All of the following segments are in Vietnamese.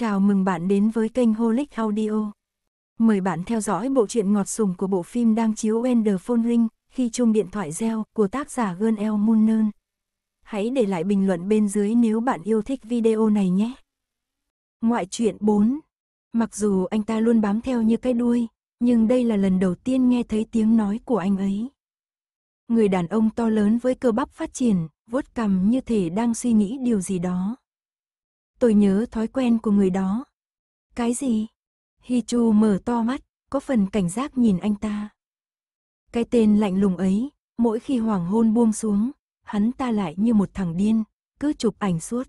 Chào mừng bạn đến với kênh Holic Audio. Mời bạn theo dõi bộ truyện ngọt sùng của bộ phim đang chiếu Ender Ring khi chuông điện thoại reo của tác giả Gơn El Munern. Hãy để lại bình luận bên dưới nếu bạn yêu thích video này nhé. Ngoại truyện 4 Mặc dù anh ta luôn bám theo như cái đuôi, nhưng đây là lần đầu tiên nghe thấy tiếng nói của anh ấy. Người đàn ông to lớn với cơ bắp phát triển, vuốt cằm như thể đang suy nghĩ điều gì đó. Tôi nhớ thói quen của người đó. Cái gì? Hichu mở to mắt, có phần cảnh giác nhìn anh ta. Cái tên lạnh lùng ấy, mỗi khi hoàng hôn buông xuống, hắn ta lại như một thằng điên, cứ chụp ảnh suốt.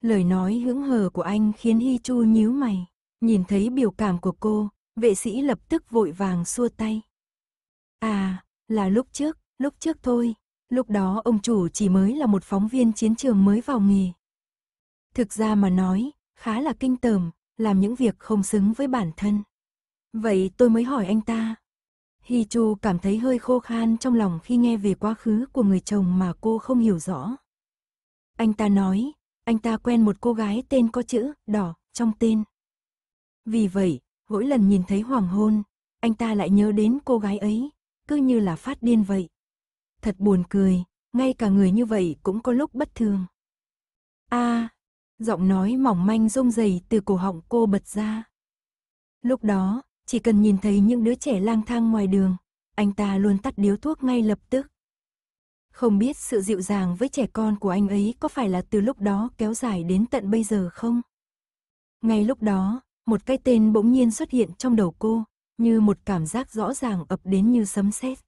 Lời nói hững hờ của anh khiến Hi Chu nhíu mày, nhìn thấy biểu cảm của cô, vệ sĩ lập tức vội vàng xua tay. À, là lúc trước, lúc trước thôi, lúc đó ông chủ chỉ mới là một phóng viên chiến trường mới vào nghề. Thực ra mà nói, khá là kinh tởm, làm những việc không xứng với bản thân. Vậy tôi mới hỏi anh ta. Hi Chu cảm thấy hơi khô khan trong lòng khi nghe về quá khứ của người chồng mà cô không hiểu rõ. Anh ta nói, anh ta quen một cô gái tên có chữ đỏ trong tên. Vì vậy, mỗi lần nhìn thấy hoàng hôn, anh ta lại nhớ đến cô gái ấy, cứ như là phát điên vậy. Thật buồn cười, ngay cả người như vậy cũng có lúc bất thường. A, à, giọng nói mỏng manh rung rầy từ cổ họng cô bật ra. Lúc đó, chỉ cần nhìn thấy những đứa trẻ lang thang ngoài đường, anh ta luôn tắt điếu thuốc ngay lập tức. Không biết sự dịu dàng với trẻ con của anh ấy có phải là từ lúc đó kéo dài đến tận bây giờ không? Ngay lúc đó, một cái tên bỗng nhiên xuất hiện trong đầu cô, như một cảm giác rõ ràng ập đến như sấm sét.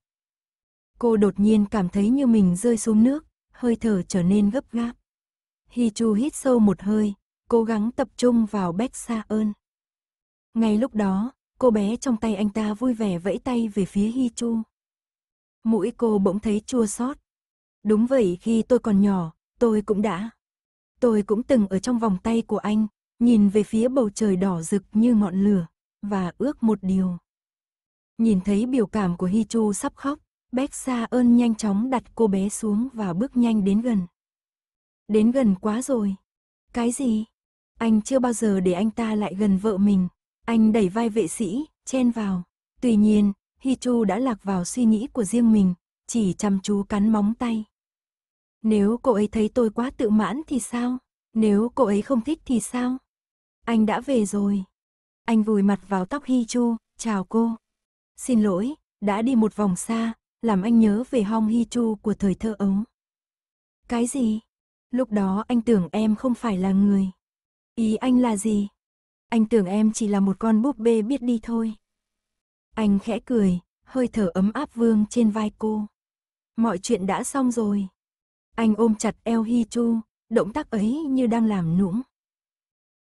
Cô đột nhiên cảm thấy như mình rơi xuống nước, hơi thở trở nên gấp gáp. Hi Chu hít sâu một hơi, cố gắng tập trung vào Bách Sa ơn. Ngay lúc đó, cô bé trong tay anh ta vui vẻ vẫy tay về phía Hi Chu. Mũi cô bỗng thấy chua xót. Đúng vậy khi tôi còn nhỏ, tôi cũng đã. Tôi cũng từng ở trong vòng tay của anh, nhìn về phía bầu trời đỏ rực như ngọn lửa, và ước một điều. Nhìn thấy biểu cảm của Hi Chu sắp khóc, Bách Sa ơn nhanh chóng đặt cô bé xuống và bước nhanh đến gần. Đến gần quá rồi. Cái gì? Anh chưa bao giờ để anh ta lại gần vợ mình. Anh đẩy vai vệ sĩ, chen vào. Tuy nhiên, Hichu đã lạc vào suy nghĩ của riêng mình, chỉ chăm chú cắn móng tay. Nếu cô ấy thấy tôi quá tự mãn thì sao? Nếu cô ấy không thích thì sao? Anh đã về rồi. Anh vùi mặt vào tóc Hi Chu, chào cô. Xin lỗi, đã đi một vòng xa, làm anh nhớ về Hong Hi Chu của thời thơ ấu. Cái gì? Lúc đó anh tưởng em không phải là người. Ý anh là gì? Anh tưởng em chỉ là một con búp bê biết đi thôi. Anh khẽ cười, hơi thở ấm áp vương trên vai cô. Mọi chuyện đã xong rồi. Anh ôm chặt eo Hi Chu, động tác ấy như đang làm nũng.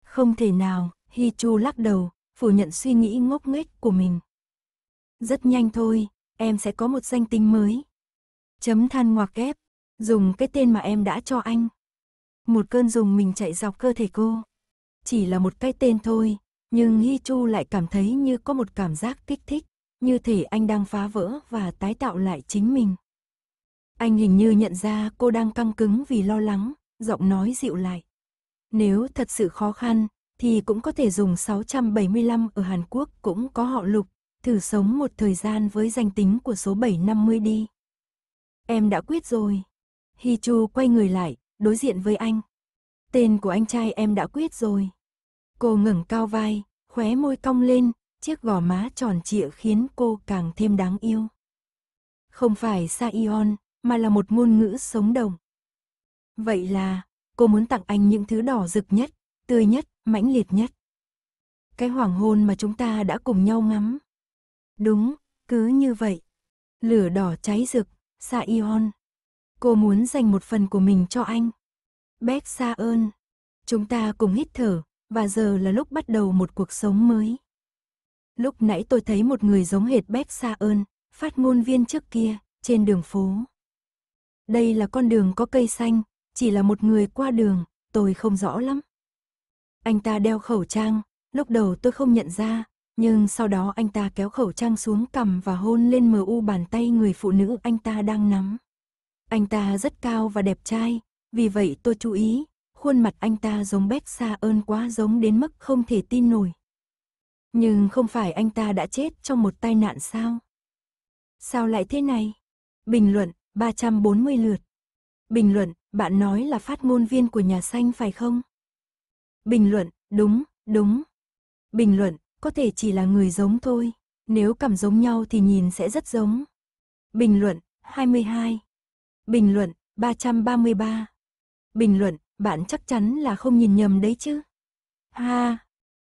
Không thể nào, Hi Chu lắc đầu, phủ nhận suy nghĩ ngốc nghếch của mình. Rất nhanh thôi, em sẽ có một danh tính mới. Chấm than ngoặc kép. Dùng cái tên mà em đã cho anh. Một cơn dùng mình chạy dọc cơ thể cô. Chỉ là một cái tên thôi, nhưng Hi Chu lại cảm thấy như có một cảm giác kích thích, như thể anh đang phá vỡ và tái tạo lại chính mình. Anh hình như nhận ra cô đang căng cứng vì lo lắng, giọng nói dịu lại. Nếu thật sự khó khăn, thì cũng có thể dùng 675 ở Hàn Quốc cũng có họ lục, thử sống một thời gian với danh tính của số 750 đi. Em đã quyết rồi. Hi Chu quay người lại, đối diện với anh. Tên của anh trai em đã quyết rồi. Cô ngẩng cao vai, khóe môi cong lên, chiếc gò má tròn trịa khiến cô càng thêm đáng yêu. Không phải Saion, mà là một ngôn ngữ sống động. Vậy là, cô muốn tặng anh những thứ đỏ rực nhất, tươi nhất, mãnh liệt nhất. Cái hoàng hôn mà chúng ta đã cùng nhau ngắm. Đúng, cứ như vậy. Lửa đỏ cháy rực, Saion. Cô muốn dành một phần của mình cho anh. Bét xa ơn. Chúng ta cùng hít thở, và giờ là lúc bắt đầu một cuộc sống mới. Lúc nãy tôi thấy một người giống hệt Bét xa ơn, phát ngôn viên trước kia, trên đường phố. Đây là con đường có cây xanh, chỉ là một người qua đường, tôi không rõ lắm. Anh ta đeo khẩu trang, lúc đầu tôi không nhận ra, nhưng sau đó anh ta kéo khẩu trang xuống cầm và hôn lên mu bàn tay người phụ nữ anh ta đang nắm. Anh ta rất cao và đẹp trai, vì vậy tôi chú ý, khuôn mặt anh ta giống Bét Sa ơn quá giống đến mức không thể tin nổi. Nhưng không phải anh ta đã chết trong một tai nạn sao? Sao lại thế này? Bình luận 340 lượt. Bình luận, bạn nói là phát ngôn viên của nhà xanh phải không? Bình luận, đúng, đúng. Bình luận, có thể chỉ là người giống thôi, nếu cảm giống nhau thì nhìn sẽ rất giống. Bình luận, 22, Bình luận 333. Bình luận, bạn chắc chắn là không nhìn nhầm đấy chứ. Ha.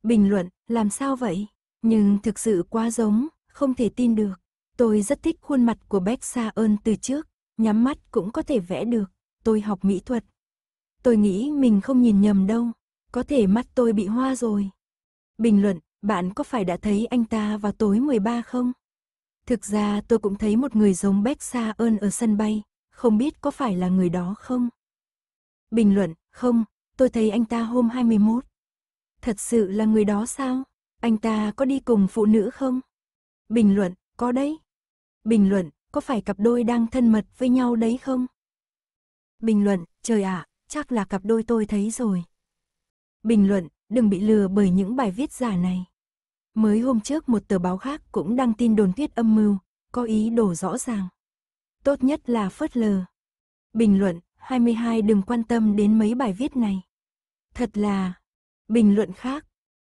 Bình luận, làm sao vậy? Nhưng thực sự quá giống, không thể tin được. Tôi rất thích khuôn mặt của Beck Sa ơn từ trước, nhắm mắt cũng có thể vẽ được. Tôi học mỹ thuật. Tôi nghĩ mình không nhìn nhầm đâu, có thể mắt tôi bị hoa rồi. Bình luận, bạn có phải đã thấy anh ta vào tối 13 không? Thực ra tôi cũng thấy một người giống Beck Sa ơn ở sân bay, không biết có phải là người đó không? Bình luận, không, tôi thấy anh ta hôm 21. Thật sự là người đó sao? Anh ta có đi cùng phụ nữ không? Bình luận, có đấy. Bình luận, có phải cặp đôi đang thân mật với nhau đấy không? Bình luận, trời ạ, à, chắc là cặp đôi tôi thấy rồi. Bình luận, đừng bị lừa bởi những bài viết giả này. Mới hôm trước một tờ báo khác cũng đăng tin đồn thuyết âm mưu, có ý đồ rõ ràng tốt nhất là phớt lờ. Bình luận 22 đừng quan tâm đến mấy bài viết này. Thật là bình luận khác.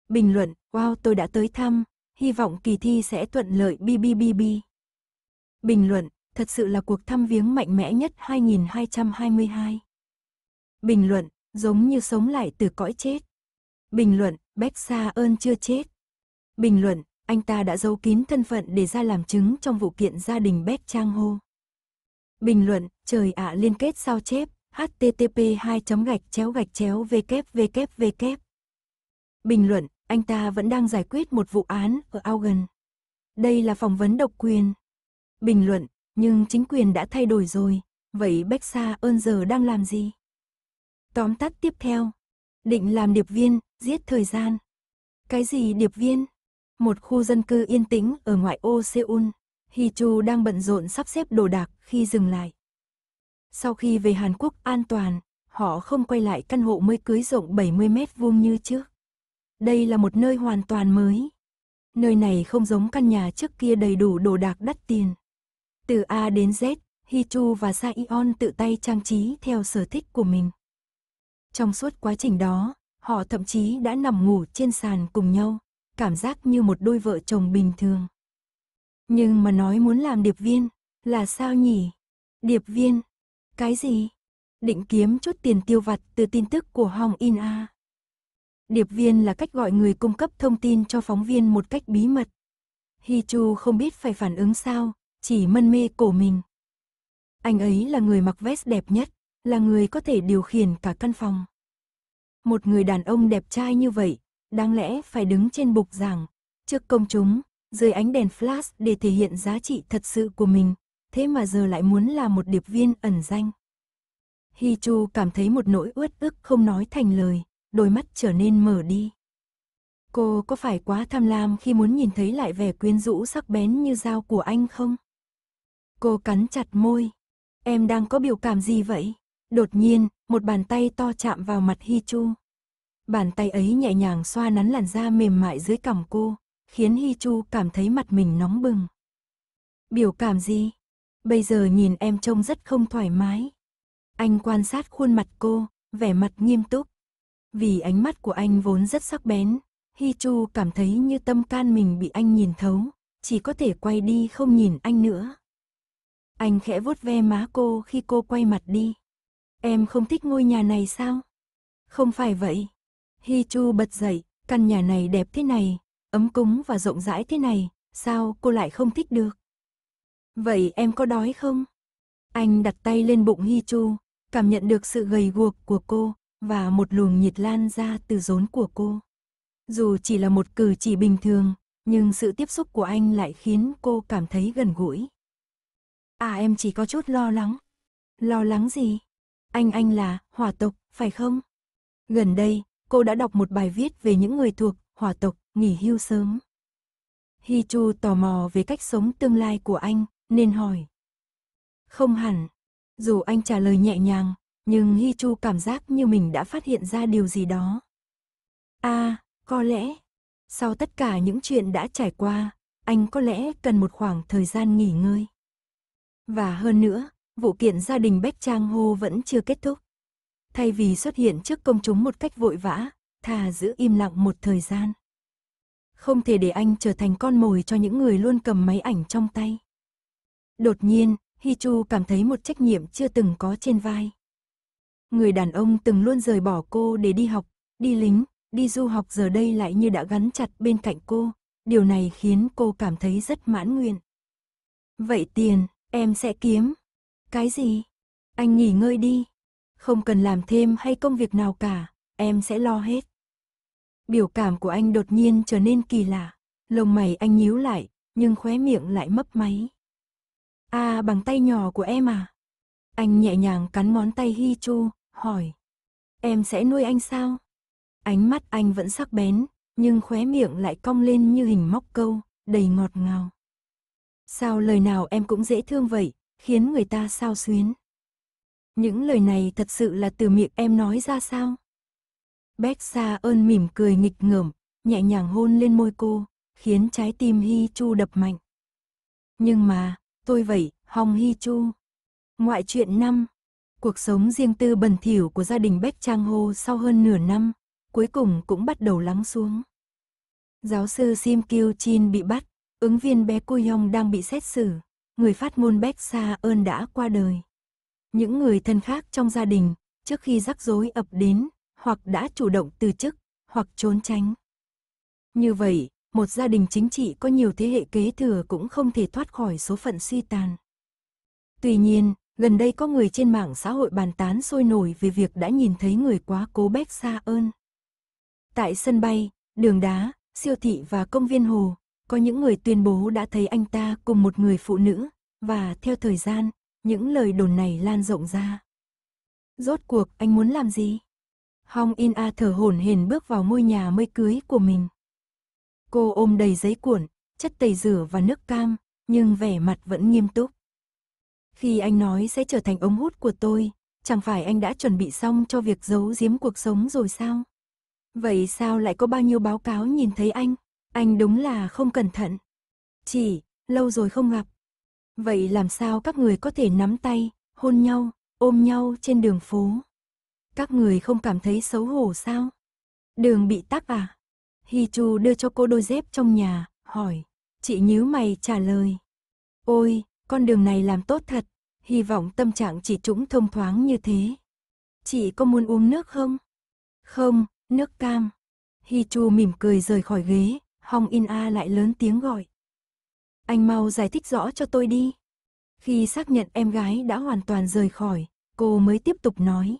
Bình luận, wow tôi đã tới thăm, hy vọng kỳ thi sẽ thuận lợi BBBB. Bình luận, thật sự là cuộc thăm viếng mạnh mẽ nhất 2222. Bình luận, giống như sống lại từ cõi chết. Bình luận, Bách Sa ơn chưa chết. Bình luận, anh ta đã giấu kín thân phận để ra làm chứng trong vụ kiện gia đình Bách Trang Hô. Bình luận, trời ạ liên kết sao chép, http 2 gạch chéo gạch chéo www. Bình luận, anh ta vẫn đang giải quyết một vụ án ở Augen. Đây là phỏng vấn độc quyền. Bình luận, nhưng chính quyền đã thay đổi rồi, vậy Bách Sa ơn giờ đang làm gì? Tóm tắt tiếp theo. Định làm điệp viên, giết thời gian. Cái gì điệp viên? Một khu dân cư yên tĩnh ở ngoại ô Seoul. Hi Chu đang bận rộn sắp xếp đồ đạc khi dừng lại. Sau khi về Hàn Quốc an toàn, họ không quay lại căn hộ mới cưới rộng 70 mét vuông như trước. Đây là một nơi hoàn toàn mới. Nơi này không giống căn nhà trước kia đầy đủ đồ đạc đắt tiền. Từ A đến Z, Hi Chu và Sa Ion tự tay trang trí theo sở thích của mình. Trong suốt quá trình đó, họ thậm chí đã nằm ngủ trên sàn cùng nhau, cảm giác như một đôi vợ chồng bình thường. Nhưng mà nói muốn làm điệp viên, là sao nhỉ? Điệp viên? Cái gì? Định kiếm chút tiền tiêu vặt từ tin tức của Hong In A. Điệp viên là cách gọi người cung cấp thông tin cho phóng viên một cách bí mật. Hi Chu không biết phải phản ứng sao, chỉ mân mê cổ mình. Anh ấy là người mặc vest đẹp nhất, là người có thể điều khiển cả căn phòng. Một người đàn ông đẹp trai như vậy, đáng lẽ phải đứng trên bục giảng, trước công chúng, dưới ánh đèn flash để thể hiện giá trị thật sự của mình, thế mà giờ lại muốn là một điệp viên ẩn danh. Hi Chu cảm thấy một nỗi uất ức không nói thành lời, đôi mắt trở nên mở đi. Cô có phải quá tham lam khi muốn nhìn thấy lại vẻ quyến rũ sắc bén như dao của anh không? Cô cắn chặt môi. Em đang có biểu cảm gì vậy? Đột nhiên, một bàn tay to chạm vào mặt Hi Chu. Bàn tay ấy nhẹ nhàng xoa nắn làn da mềm mại dưới cằm cô, khiến Hi Chu cảm thấy mặt mình nóng bừng. Biểu cảm gì? Bây giờ nhìn em trông rất không thoải mái. Anh quan sát khuôn mặt cô, vẻ mặt nghiêm túc. Vì ánh mắt của anh vốn rất sắc bén, Hi Chu cảm thấy như tâm can mình bị anh nhìn thấu, chỉ có thể quay đi không nhìn anh nữa. Anh khẽ vuốt ve má cô khi cô quay mặt đi. Em không thích ngôi nhà này sao? Không phải vậy. Hi Chu bật dậy, căn nhà này đẹp thế này, Ấm cúng và rộng rãi thế này, sao cô lại không thích được? Vậy em có đói không? Anh đặt tay lên bụng Hi Chu, cảm nhận được sự gầy guộc của cô và một luồng nhiệt lan ra từ rốn của cô. Dù chỉ là một cử chỉ bình thường, nhưng sự tiếp xúc của anh lại khiến cô cảm thấy gần gũi. À em chỉ có chút lo lắng. Lo lắng gì? Anh anh là hỏa tộc, phải không? Gần đây, cô đã đọc một bài viết về những người thuộc Hòa tộc, nghỉ hưu sớm. Hi Chu tò mò về cách sống tương lai của anh, nên hỏi. Không hẳn, dù anh trả lời nhẹ nhàng, nhưng Hi Chu cảm giác như mình đã phát hiện ra điều gì đó. à, có lẽ, sau tất cả những chuyện đã trải qua, anh có lẽ cần một khoảng thời gian nghỉ ngơi. Và hơn nữa, vụ kiện gia đình Bách Trang Hô vẫn chưa kết thúc. Thay vì xuất hiện trước công chúng một cách vội vã, thà giữ im lặng một thời gian. Không thể để anh trở thành con mồi cho những người luôn cầm máy ảnh trong tay. Đột nhiên, Hi Chu cảm thấy một trách nhiệm chưa từng có trên vai. Người đàn ông từng luôn rời bỏ cô để đi học, đi lính, đi du học giờ đây lại như đã gắn chặt bên cạnh cô. Điều này khiến cô cảm thấy rất mãn nguyện. Vậy tiền, em sẽ kiếm. Cái gì? Anh nghỉ ngơi đi. Không cần làm thêm hay công việc nào cả, em sẽ lo hết. Biểu cảm của anh đột nhiên trở nên kỳ lạ. Lông mày anh nhíu lại, nhưng khóe miệng lại mấp máy. À bằng tay nhỏ của em à? Anh nhẹ nhàng cắn món tay Hi Chu, hỏi. Em sẽ nuôi anh sao? Ánh mắt anh vẫn sắc bén, nhưng khóe miệng lại cong lên như hình móc câu, đầy ngọt ngào. Sao lời nào em cũng dễ thương vậy, khiến người ta sao xuyến. Những lời này thật sự là từ miệng em nói ra sao? Bét Sa ơn mỉm cười nghịch ngợm, nhẹ nhàng hôn lên môi cô, khiến trái tim Hi Chu đập mạnh. Nhưng mà, tôi vậy, Hồng Hi Chu. Ngoại chuyện năm, cuộc sống riêng tư bẩn thỉu của gia đình Bách Trang Hô sau hơn nửa năm, cuối cùng cũng bắt đầu lắng xuống. Giáo sư Sim Kyu Chin bị bắt, ứng viên bé Yong đang bị xét xử, người phát ngôn Bách Sa ơn đã qua đời. Những người thân khác trong gia đình, trước khi rắc rối ập đến, hoặc đã chủ động từ chức, hoặc trốn tránh. Như vậy, một gia đình chính trị có nhiều thế hệ kế thừa cũng không thể thoát khỏi số phận suy tàn. Tuy nhiên, gần đây có người trên mạng xã hội bàn tán sôi nổi về việc đã nhìn thấy người quá cố bách xa ơn. Tại sân bay, đường đá, siêu thị và công viên hồ, có những người tuyên bố đã thấy anh ta cùng một người phụ nữ, và theo thời gian, những lời đồn này lan rộng ra. Rốt cuộc anh muốn làm gì? Hong In A thở hổn hển bước vào ngôi nhà mới cưới của mình. Cô ôm đầy giấy cuộn, chất tẩy rửa và nước cam, nhưng vẻ mặt vẫn nghiêm túc. Khi anh nói sẽ trở thành ống hút của tôi, chẳng phải anh đã chuẩn bị xong cho việc giấu giếm cuộc sống rồi sao? Vậy sao lại có bao nhiêu báo cáo nhìn thấy anh? Anh đúng là không cẩn thận. Chỉ, lâu rồi không gặp. Vậy làm sao các người có thể nắm tay, hôn nhau, ôm nhau trên đường phố? Các người không cảm thấy xấu hổ sao? Đường bị tắc à? Hi Chu đưa cho cô đôi dép trong nhà, hỏi. Chị nhíu mày trả lời. Ôi, con đường này làm tốt thật. Hy vọng tâm trạng chị chúng thông thoáng như thế. Chị có muốn uống nước không? Không, nước cam. Hi Chu mỉm cười rời khỏi ghế, Hong In A lại lớn tiếng gọi. Anh mau giải thích rõ cho tôi đi. Khi xác nhận em gái đã hoàn toàn rời khỏi, cô mới tiếp tục nói.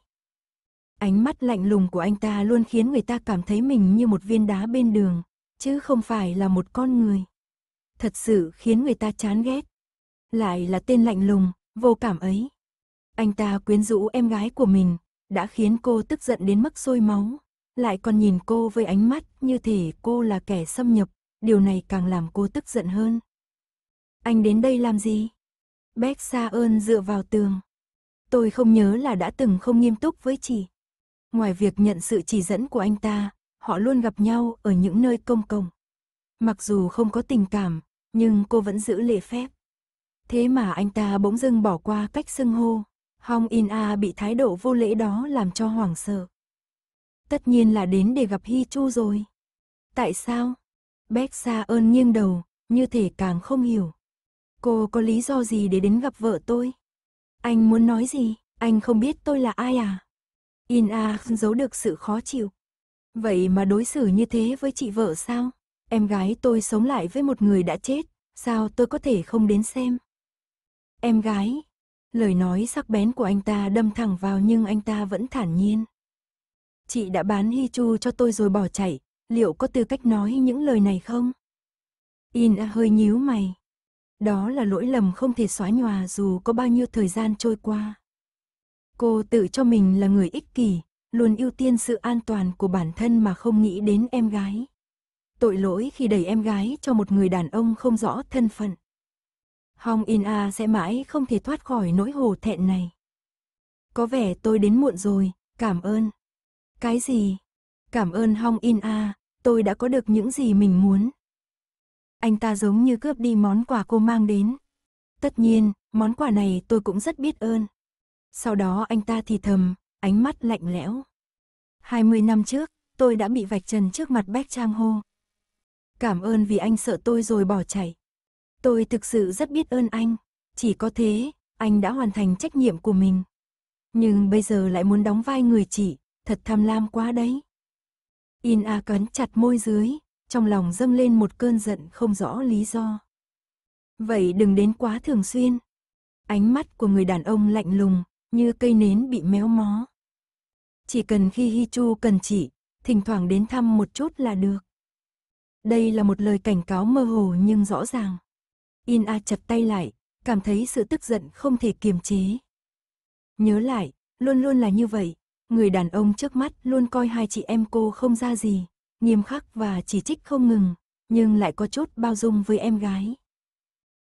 Ánh mắt lạnh lùng của anh ta luôn khiến người ta cảm thấy mình như một viên đá bên đường, chứ không phải là một con người. Thật sự khiến người ta chán ghét. Lại là tên lạnh lùng, vô cảm ấy. Anh ta quyến rũ em gái của mình, đã khiến cô tức giận đến mức sôi máu. Lại còn nhìn cô với ánh mắt như thể cô là kẻ xâm nhập, điều này càng làm cô tức giận hơn. Anh đến đây làm gì? Bách Sa ơn dựa vào tường. Tôi không nhớ là đã từng không nghiêm túc với chị. Ngoài việc nhận sự chỉ dẫn của anh ta, họ luôn gặp nhau ở những nơi công cộng. Mặc dù không có tình cảm, nhưng cô vẫn giữ lễ phép. Thế mà anh ta bỗng dưng bỏ qua cách xưng hô, Hong In A bị thái độ vô lễ đó làm cho hoảng sợ. Tất nhiên là đến để gặp Hi Chu rồi. Tại sao? Bách Sa ơn nghiêng đầu, như thể càng không hiểu. Cô có lý do gì để đến gặp vợ tôi? Anh muốn nói gì? Anh không biết tôi là ai à? In A không giấu được sự khó chịu. Vậy mà đối xử như thế với chị vợ sao? Em gái tôi sống lại với một người đã chết, sao tôi có thể không đến xem? Em gái. Lời nói sắc bén của anh ta đâm thẳng vào nhưng anh ta vẫn thản nhiên. Chị đã bán Hi Chu cho tôi rồi bỏ chạy, liệu có tư cách nói những lời này không? In A hơi nhíu mày. Đó là lỗi lầm không thể xóa nhòa dù có bao nhiêu thời gian trôi qua. Cô tự cho mình là người ích kỷ, luôn ưu tiên sự an toàn của bản thân mà không nghĩ đến em gái. Tội lỗi khi đẩy em gái cho một người đàn ông không rõ thân phận. Hong In A sẽ mãi không thể thoát khỏi nỗi hồ thẹn này. Có vẻ tôi đến muộn rồi, cảm ơn. Cái gì? Cảm ơn Hong In A, tôi đã có được những gì mình muốn. Anh ta giống như cướp đi món quà cô mang đến. Tất nhiên, món quà này tôi cũng rất biết ơn. Sau đó anh ta thì thầm, ánh mắt lạnh lẽo. 20 năm trước, tôi đã bị vạch trần trước mặt Bách Trang Hô. Cảm ơn vì anh sợ tôi rồi bỏ chạy. Tôi thực sự rất biết ơn anh. Chỉ có thế, anh đã hoàn thành trách nhiệm của mình. Nhưng bây giờ lại muốn đóng vai người chị, thật tham lam quá đấy. In A cắn chặt môi dưới, trong lòng dâng lên một cơn giận không rõ lý do. Vậy đừng đến quá thường xuyên. Ánh mắt của người đàn ông lạnh lùng, như cây nến bị méo mó. Chỉ cần khi Hi Chu cần chỉ, thỉnh thoảng đến thăm một chút là được. Đây là một lời cảnh cáo mơ hồ nhưng rõ ràng. Ina A chặt tay lại, cảm thấy sự tức giận không thể kiềm chế. Nhớ lại, luôn luôn là như vậy, người đàn ông trước mắt luôn coi hai chị em cô không ra gì, nghiêm khắc và chỉ trích không ngừng, nhưng lại có chút bao dung với em gái.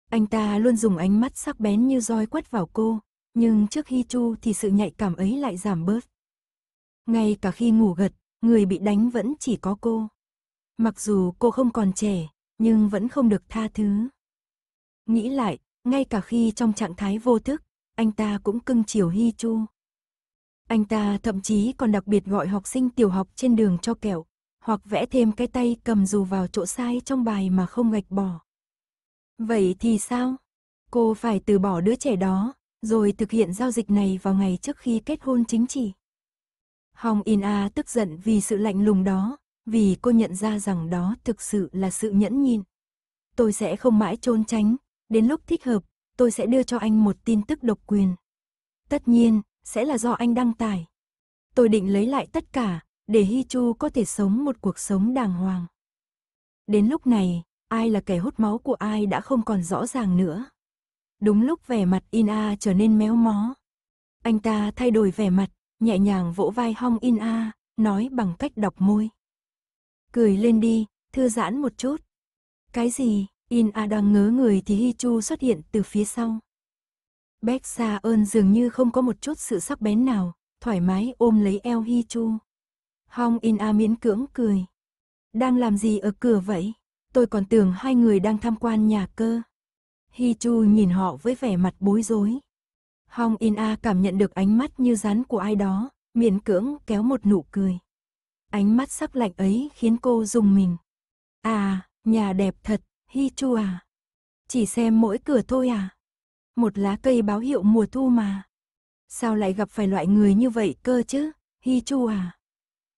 Anh ta luôn dùng ánh mắt sắc bén như roi quất vào cô, nhưng trước Hi Chu thì sự nhạy cảm ấy lại giảm bớt. Ngay cả khi ngủ gật, người bị đánh vẫn chỉ có cô. Mặc dù cô không còn trẻ, nhưng vẫn không được tha thứ. Nghĩ lại, ngay cả khi trong trạng thái vô thức, anh ta cũng cưng chiều Hi Chu. Anh ta thậm chí còn đặc biệt gọi học sinh tiểu học trên đường cho kẹo, hoặc vẽ thêm cái tay cầm dù vào chỗ sai trong bài mà không gạch bỏ. Vậy thì sao? Cô phải từ bỏ đứa trẻ đó, rồi thực hiện giao dịch này vào ngày trước khi kết hôn chính trị. Hong In A tức giận vì sự lạnh lùng đó, vì cô nhận ra rằng đó thực sự là sự nhẫn nhịn. Tôi sẽ không mãi trốn tránh, đến lúc thích hợp, tôi sẽ đưa cho anh một tin tức độc quyền. Tất nhiên, sẽ là do anh đăng tải. Tôi định lấy lại tất cả, để Hi Chu có thể sống một cuộc sống đàng hoàng. Đến lúc này, ai là kẻ hút máu của ai đã không còn rõ ràng nữa đúng lúc vẻ mặt Ina trở nên méo mó. Anh ta thay đổi vẻ mặt, nhẹ nhàng vỗ vai Hong Ina nói bằng cách đọc môi. Cười lên đi, thư giãn một chút. Cái gì, Ina đang ngớ người thì Hi Chu xuất hiện từ phía sau. Bách Sa ơn dường như không có một chút sự sắc bén nào, thoải mái ôm lấy eo Hi Chu. Hong Ina miễn cưỡng cười. Đang làm gì ở cửa vậy? Tôi còn tưởng hai người đang tham quan nhà cơ. Hi Chu nhìn họ với vẻ mặt bối rối. Hong In A cảm nhận được ánh mắt như rắn của ai đó, miễn cưỡng kéo một nụ cười. Ánh mắt sắc lạnh ấy khiến cô dùng mình. À, nhà đẹp thật, Hi Chu à. Chỉ xem mỗi cửa thôi à. Một lá cây báo hiệu mùa thu mà. Sao lại gặp phải loại người như vậy cơ chứ, Hi Chu à.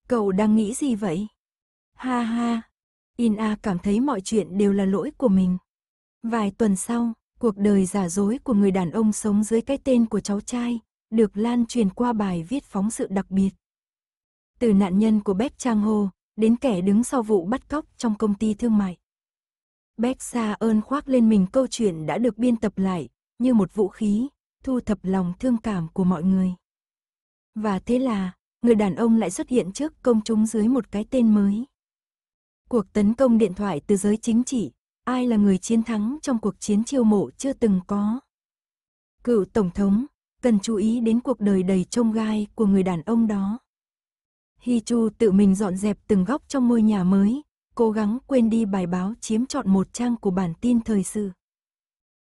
Cậu đang nghĩ gì vậy? Ha ha, In A cảm thấy mọi chuyện đều là lỗi của mình. Vài tuần sau, cuộc đời giả dối của người đàn ông sống dưới cái tên của cháu trai, được lan truyền qua bài viết phóng sự đặc biệt. Từ nạn nhân của bếp Trang Hồ, đến kẻ đứng sau vụ bắt cóc trong công ty thương mại. Beck Sa ơn khoác lên mình câu chuyện đã được biên tập lại, như một vũ khí, thu thập lòng thương cảm của mọi người. Và thế là, người đàn ông lại xuất hiện trước công chúng dưới một cái tên mới. Cuộc tấn công điện thoại từ giới chính trị, ai là người chiến thắng trong cuộc chiến chiêu mộ chưa từng có. Cựu Tổng thống, cần chú ý đến cuộc đời đầy trông gai của người đàn ông đó. Hi Chu tự mình dọn dẹp từng góc trong ngôi nhà mới, cố gắng quên đi bài báo chiếm trọn một trang của bản tin thời sự.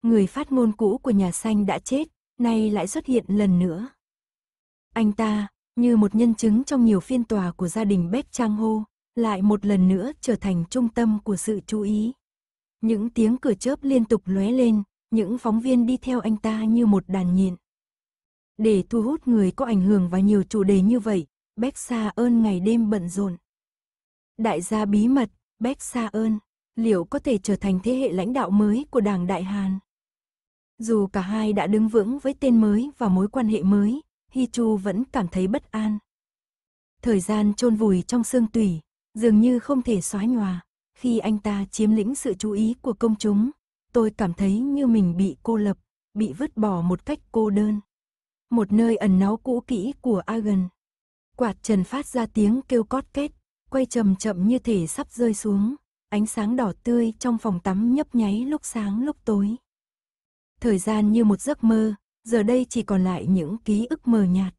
Người phát ngôn cũ của nhà xanh đã chết, nay lại xuất hiện lần nữa. Anh ta, như một nhân chứng trong nhiều phiên tòa của gia đình Bếp Trang Hô, lại một lần nữa trở thành trung tâm của sự chú ý. Những tiếng cửa chớp liên tục lóe lên, những phóng viên đi theo anh ta như một đàn nhịn Để thu hút người có ảnh hưởng và nhiều chủ đề như vậy, Beck Sa ơn ngày đêm bận rộn. Đại gia bí mật, Beck Sa ơn, liệu có thể trở thành thế hệ lãnh đạo mới của Đảng Đại Hàn? Dù cả hai đã đứng vững với tên mới và mối quan hệ mới, Hi Chu vẫn cảm thấy bất an. Thời gian chôn vùi trong xương tủy, dường như không thể xóa nhòa khi anh ta chiếm lĩnh sự chú ý của công chúng, tôi cảm thấy như mình bị cô lập, bị vứt bỏ một cách cô đơn. Một nơi ẩn náu cũ kỹ của Agan. Quạt trần phát ra tiếng kêu cót két, quay chậm chậm như thể sắp rơi xuống, ánh sáng đỏ tươi trong phòng tắm nhấp nháy lúc sáng lúc tối. Thời gian như một giấc mơ, giờ đây chỉ còn lại những ký ức mờ nhạt.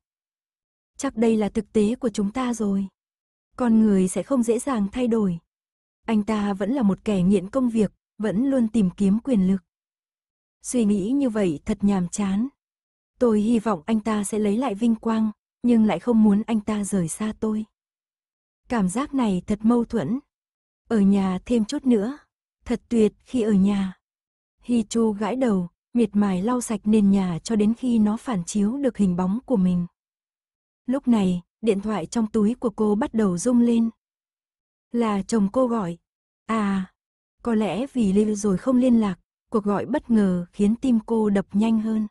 Chắc đây là thực tế của chúng ta rồi. Con người sẽ không dễ dàng thay đổi, anh ta vẫn là một kẻ nghiện công việc, vẫn luôn tìm kiếm quyền lực. Suy nghĩ như vậy thật nhàm chán. Tôi hy vọng anh ta sẽ lấy lại vinh quang, nhưng lại không muốn anh ta rời xa tôi. Cảm giác này thật mâu thuẫn. Ở nhà thêm chút nữa. Thật tuyệt khi ở nhà. Hi Chu gãi đầu, miệt mài lau sạch nền nhà cho đến khi nó phản chiếu được hình bóng của mình. Lúc này, điện thoại trong túi của cô bắt đầu rung lên, là chồng cô gọi. À, có lẽ vì lưu rồi không liên lạc, cuộc gọi bất ngờ khiến tim cô đập nhanh hơn.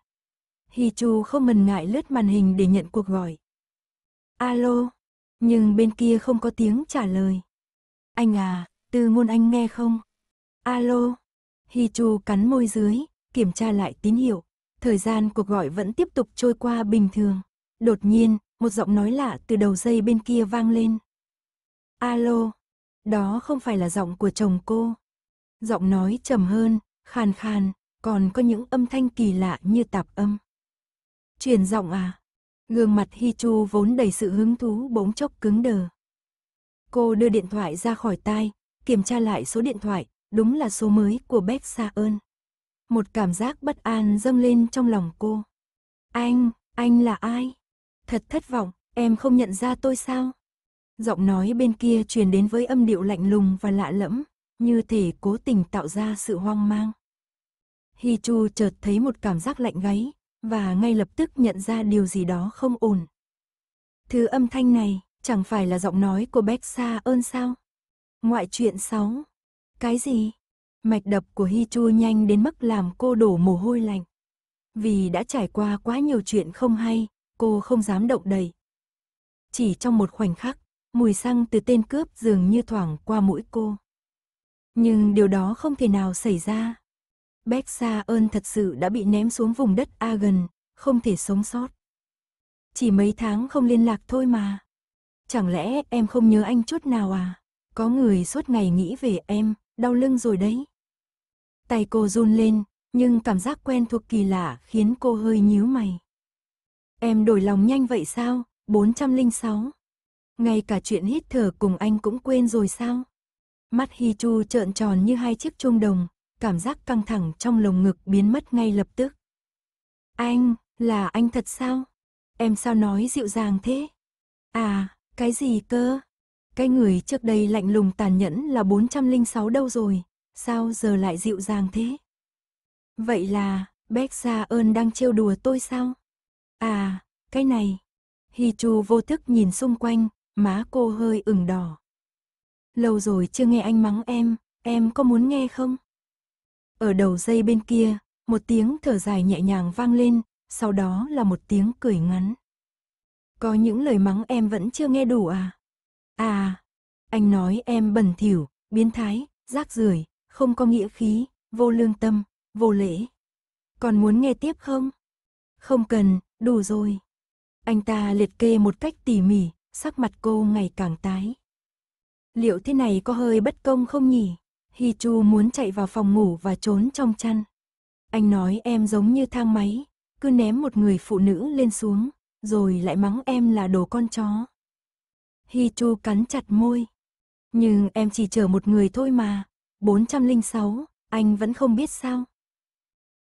Hi Chu không mần ngại lướt màn hình để nhận cuộc gọi. Alo, nhưng bên kia không có tiếng trả lời. Anh à, từ ngôn anh nghe không? Alo, Hi Chu cắn môi dưới, kiểm tra lại tín hiệu. Thời gian cuộc gọi vẫn tiếp tục trôi qua bình thường. Đột nhiên, một giọng nói lạ từ đầu dây bên kia vang lên. Alo, đó không phải là giọng của chồng cô. Giọng nói trầm hơn, khàn khàn, còn có những âm thanh kỳ lạ như tạp âm. truyền giọng à? Gương mặt Hi Chu vốn đầy sự hứng thú bỗng chốc cứng đờ. Cô đưa điện thoại ra khỏi tai, kiểm tra lại số điện thoại, đúng là số mới của Bách Sa ơn. Một cảm giác bất an dâng lên trong lòng cô. Anh, anh là ai? Thật thất vọng, em không nhận ra tôi sao? Giọng nói bên kia truyền đến với âm điệu lạnh lùng và lạ lẫm, như thể cố tình tạo ra sự hoang mang. Hi Chu chợt thấy một cảm giác lạnh gáy, và ngay lập tức nhận ra điều gì đó không ổn. Thứ âm thanh này, chẳng phải là giọng nói của Bách Sa ơn sao? Ngoại chuyện 6. Cái gì? Mạch đập của Hi Chu nhanh đến mức làm cô đổ mồ hôi lạnh. Vì đã trải qua quá nhiều chuyện không hay, cô không dám động đậy. Chỉ trong một khoảnh khắc, mùi xăng từ tên cướp dường như thoảng qua mũi cô. Nhưng điều đó không thể nào xảy ra. Beck Sa ơn thật sự đã bị ném xuống vùng đất Agen, không thể sống sót. Chỉ mấy tháng không liên lạc thôi mà. Chẳng lẽ em không nhớ anh chút nào à? Có người suốt ngày nghĩ về em, đau lưng rồi đấy. Tay cô run lên, nhưng cảm giác quen thuộc kỳ lạ khiến cô hơi nhíu mày. Em đổi lòng nhanh vậy sao? 406 ngay cả chuyện hít thở cùng anh cũng quên rồi sao? Mắt Hi Chu trợn tròn như hai chiếc chuông đồng, cảm giác căng thẳng trong lồng ngực biến mất ngay lập tức. Anh, là anh thật sao? Em sao nói dịu dàng thế? À, cái gì cơ? Cái người trước đây lạnh lùng tàn nhẫn là 406 đâu rồi, sao giờ lại dịu dàng thế? Vậy là, Bách Gia ơn đang trêu đùa tôi sao? À, cái này. Hi Chu vô thức nhìn xung quanh, Má cô hơi ửng đỏ. Lâu rồi chưa nghe anh mắng em, em có muốn nghe không? Ở đầu dây bên kia, một tiếng thở dài nhẹ nhàng vang lên, sau đó là một tiếng cười ngắn. Có những lời mắng em vẫn chưa nghe đủ à? À, anh nói em bẩn thỉu, biến thái, rác rưởi, không có nghĩa khí, vô lương tâm, vô lễ. Còn muốn nghe tiếp không? Không cần, đủ rồi. Anh ta liệt kê một cách tỉ mỉ, sắc mặt cô ngày càng tái. Liệu thế này có hơi bất công không nhỉ? Hi Chu muốn chạy vào phòng ngủ và trốn trong chăn. Anh nói em giống như thang máy, cứ ném một người phụ nữ lên xuống, rồi lại mắng em là đồ con chó. Hi Chu cắn chặt môi. Nhưng em chỉ chờ một người thôi mà, 406, anh vẫn không biết sao.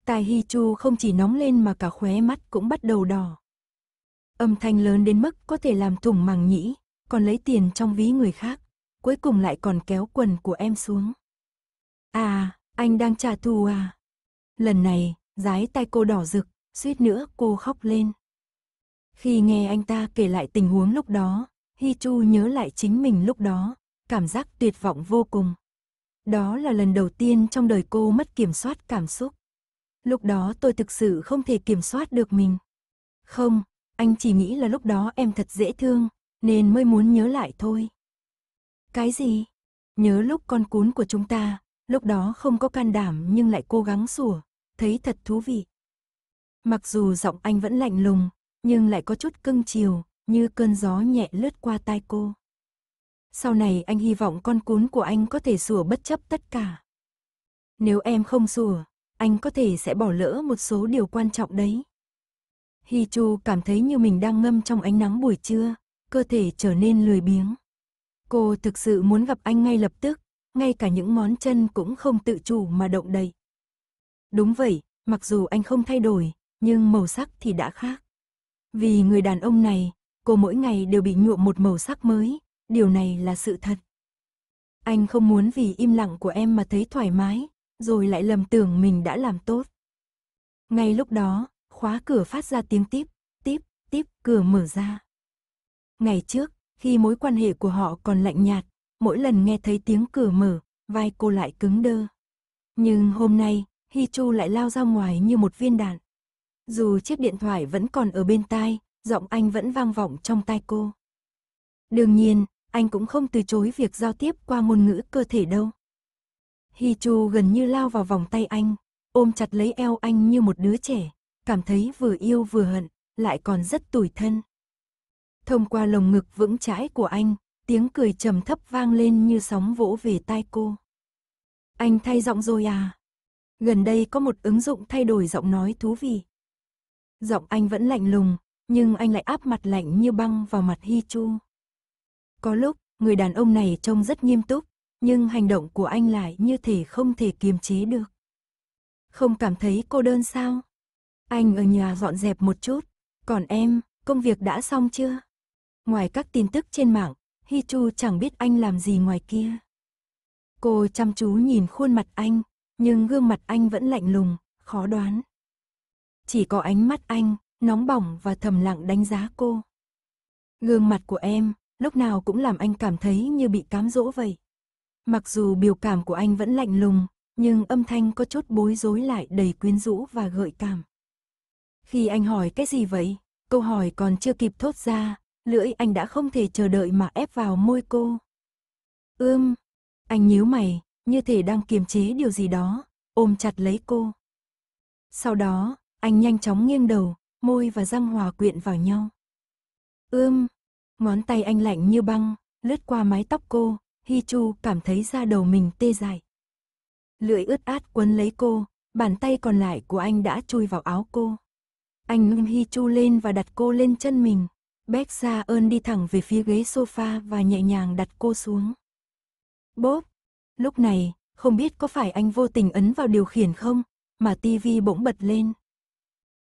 Tài Hi Chu không chỉ nóng lên mà cả khóe mắt cũng bắt đầu đỏ âm thanh lớn đến mức có thể làm thủng màng nhĩ, còn lấy tiền trong ví người khác, cuối cùng lại còn kéo quần của em xuống. À, anh đang trả thù à? Lần này, giái tay cô đỏ rực, suýt nữa cô khóc lên. Khi nghe anh ta kể lại tình huống lúc đó, Hi Chu nhớ lại chính mình lúc đó, cảm giác tuyệt vọng vô cùng. Đó là lần đầu tiên trong đời cô mất kiểm soát cảm xúc. Lúc đó tôi thực sự không thể kiểm soát được mình. Không, anh chỉ nghĩ là lúc đó em thật dễ thương, nên mới muốn nhớ lại thôi. Cái gì? Nhớ lúc con cún của chúng ta, lúc đó không có can đảm nhưng lại cố gắng sủa, thấy thật thú vị. Mặc dù giọng anh vẫn lạnh lùng, nhưng lại có chút cưng chiều, như cơn gió nhẹ lướt qua tai cô. Sau này anh hy vọng con cún của anh có thể sủa bất chấp tất cả. Nếu em không sủa, anh có thể sẽ bỏ lỡ một số điều quan trọng đấy. Hi Chu cảm thấy như mình đang ngâm trong ánh nắng buổi trưa, cơ thể trở nên lười biếng. Cô thực sự muốn gặp anh ngay lập tức, ngay cả những món chân cũng không tự chủ mà động đậy. Đúng vậy, mặc dù anh không thay đổi, nhưng màu sắc thì đã khác. Vì người đàn ông này, cô mỗi ngày đều bị nhuộm một màu sắc mới, điều này là sự thật. Anh không muốn vì im lặng của em mà thấy thoải mái, rồi lại lầm tưởng mình đã làm tốt. Ngay lúc đó, khóa cửa phát ra tiếng tiếp, tiếp, tiếp. cửa mở ra. Ngày trước, khi mối quan hệ của họ còn lạnh nhạt, mỗi lần nghe thấy tiếng cửa mở, vai cô lại cứng đơ. Nhưng hôm nay, Hi Chu lại lao ra ngoài như một viên đạn. Dù chiếc điện thoại vẫn còn ở bên tai, giọng anh vẫn vang vọng trong tai cô. Đương nhiên, anh cũng không từ chối việc giao tiếp qua ngôn ngữ cơ thể đâu. Hi Chu gần như lao vào vòng tay anh, ôm chặt lấy eo anh như một đứa trẻ cảm thấy vừa yêu vừa hận, lại còn rất tủi thân. Thông qua lồng ngực vững chãi của anh, tiếng cười trầm thấp vang lên như sóng vỗ về tai cô. Anh thay giọng rồi à? Gần đây có một ứng dụng thay đổi giọng nói thú vị. Giọng anh vẫn lạnh lùng, nhưng anh lại áp mặt lạnh như băng vào mặt Hi Chu. Có lúc, người đàn ông này trông rất nghiêm túc, nhưng hành động của anh lại như thể không thể kiềm chế được. Không cảm thấy cô đơn sao? Anh ở nhà dọn dẹp một chút. Còn em, công việc đã xong chưa? Ngoài các tin tức trên mạng, Hi Chu chẳng biết anh làm gì ngoài kia. Cô chăm chú nhìn khuôn mặt anh, nhưng gương mặt anh vẫn lạnh lùng, khó đoán. Chỉ có ánh mắt anh, nóng bỏng và thầm lặng đánh giá cô. Gương mặt của em, lúc nào cũng làm anh cảm thấy như bị cám dỗ vậy. Mặc dù biểu cảm của anh vẫn lạnh lùng, nhưng âm thanh có chút bối rối lại đầy quyến rũ và gợi cảm. Khi anh hỏi cái gì vậy? Câu hỏi còn chưa kịp thốt ra, lưỡi anh đã không thể chờ đợi mà ép vào môi cô. Ưm, anh nhíu mày, như thể đang kiềm chế điều gì đó, ôm chặt lấy cô. Sau đó, anh nhanh chóng nghiêng đầu, môi và răng hòa quyện vào nhau. Ưm, ngón tay anh lạnh như băng, lướt qua mái tóc cô, Hi Chu cảm thấy da đầu mình tê dại. Lưỡi ướt át quấn lấy cô, bàn tay còn lại của anh đã chui vào áo cô. Anh Ngân Hy chu lên và đặt cô lên chân mình. Bách Gia ơn đi thẳng về phía ghế sofa và nhẹ nhàng đặt cô xuống. Bốp! Lúc này, không biết có phải anh vô tình ấn vào điều khiển không, mà tivi bỗng bật lên.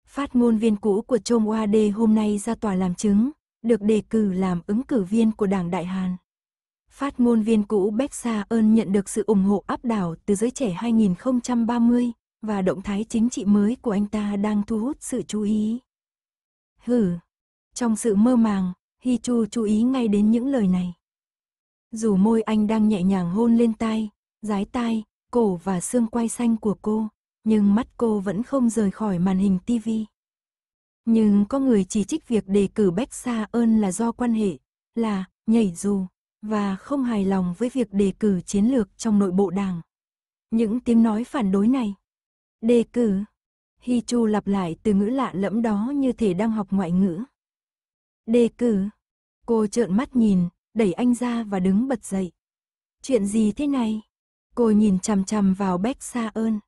Phát ngôn viên cũ của Chom Wade hôm nay ra tòa làm chứng, được đề cử làm ứng cử viên của Đảng Đại Hàn. Phát ngôn viên cũ Bách Sa ơn nhận được sự ủng hộ áp đảo từ giới trẻ 2030, và động thái chính trị mới của anh ta đang thu hút sự chú ý. Hừ, trong sự mơ màng, Hi Chu chú ý ngay đến những lời này. Dù môi anh đang nhẹ nhàng hôn lên tai, dái tai, cổ và xương quai xanh của cô, nhưng mắt cô vẫn không rời khỏi màn hình TV. Nhưng có người chỉ trích việc đề cử Bách Sa ơn là do quan hệ, là nhảy dù, và không hài lòng với việc đề cử chiến lược trong nội bộ đảng. Những tiếng nói phản đối này Đề cử. Hi Chu lặp lại từ ngữ lạ lẫm đó như thể đang học ngoại ngữ. Đề cử. Cô trợn mắt nhìn, đẩy anh ra và đứng bật dậy. Chuyện gì thế này? Cô nhìn chằm chằm vào Bách Sa ơn.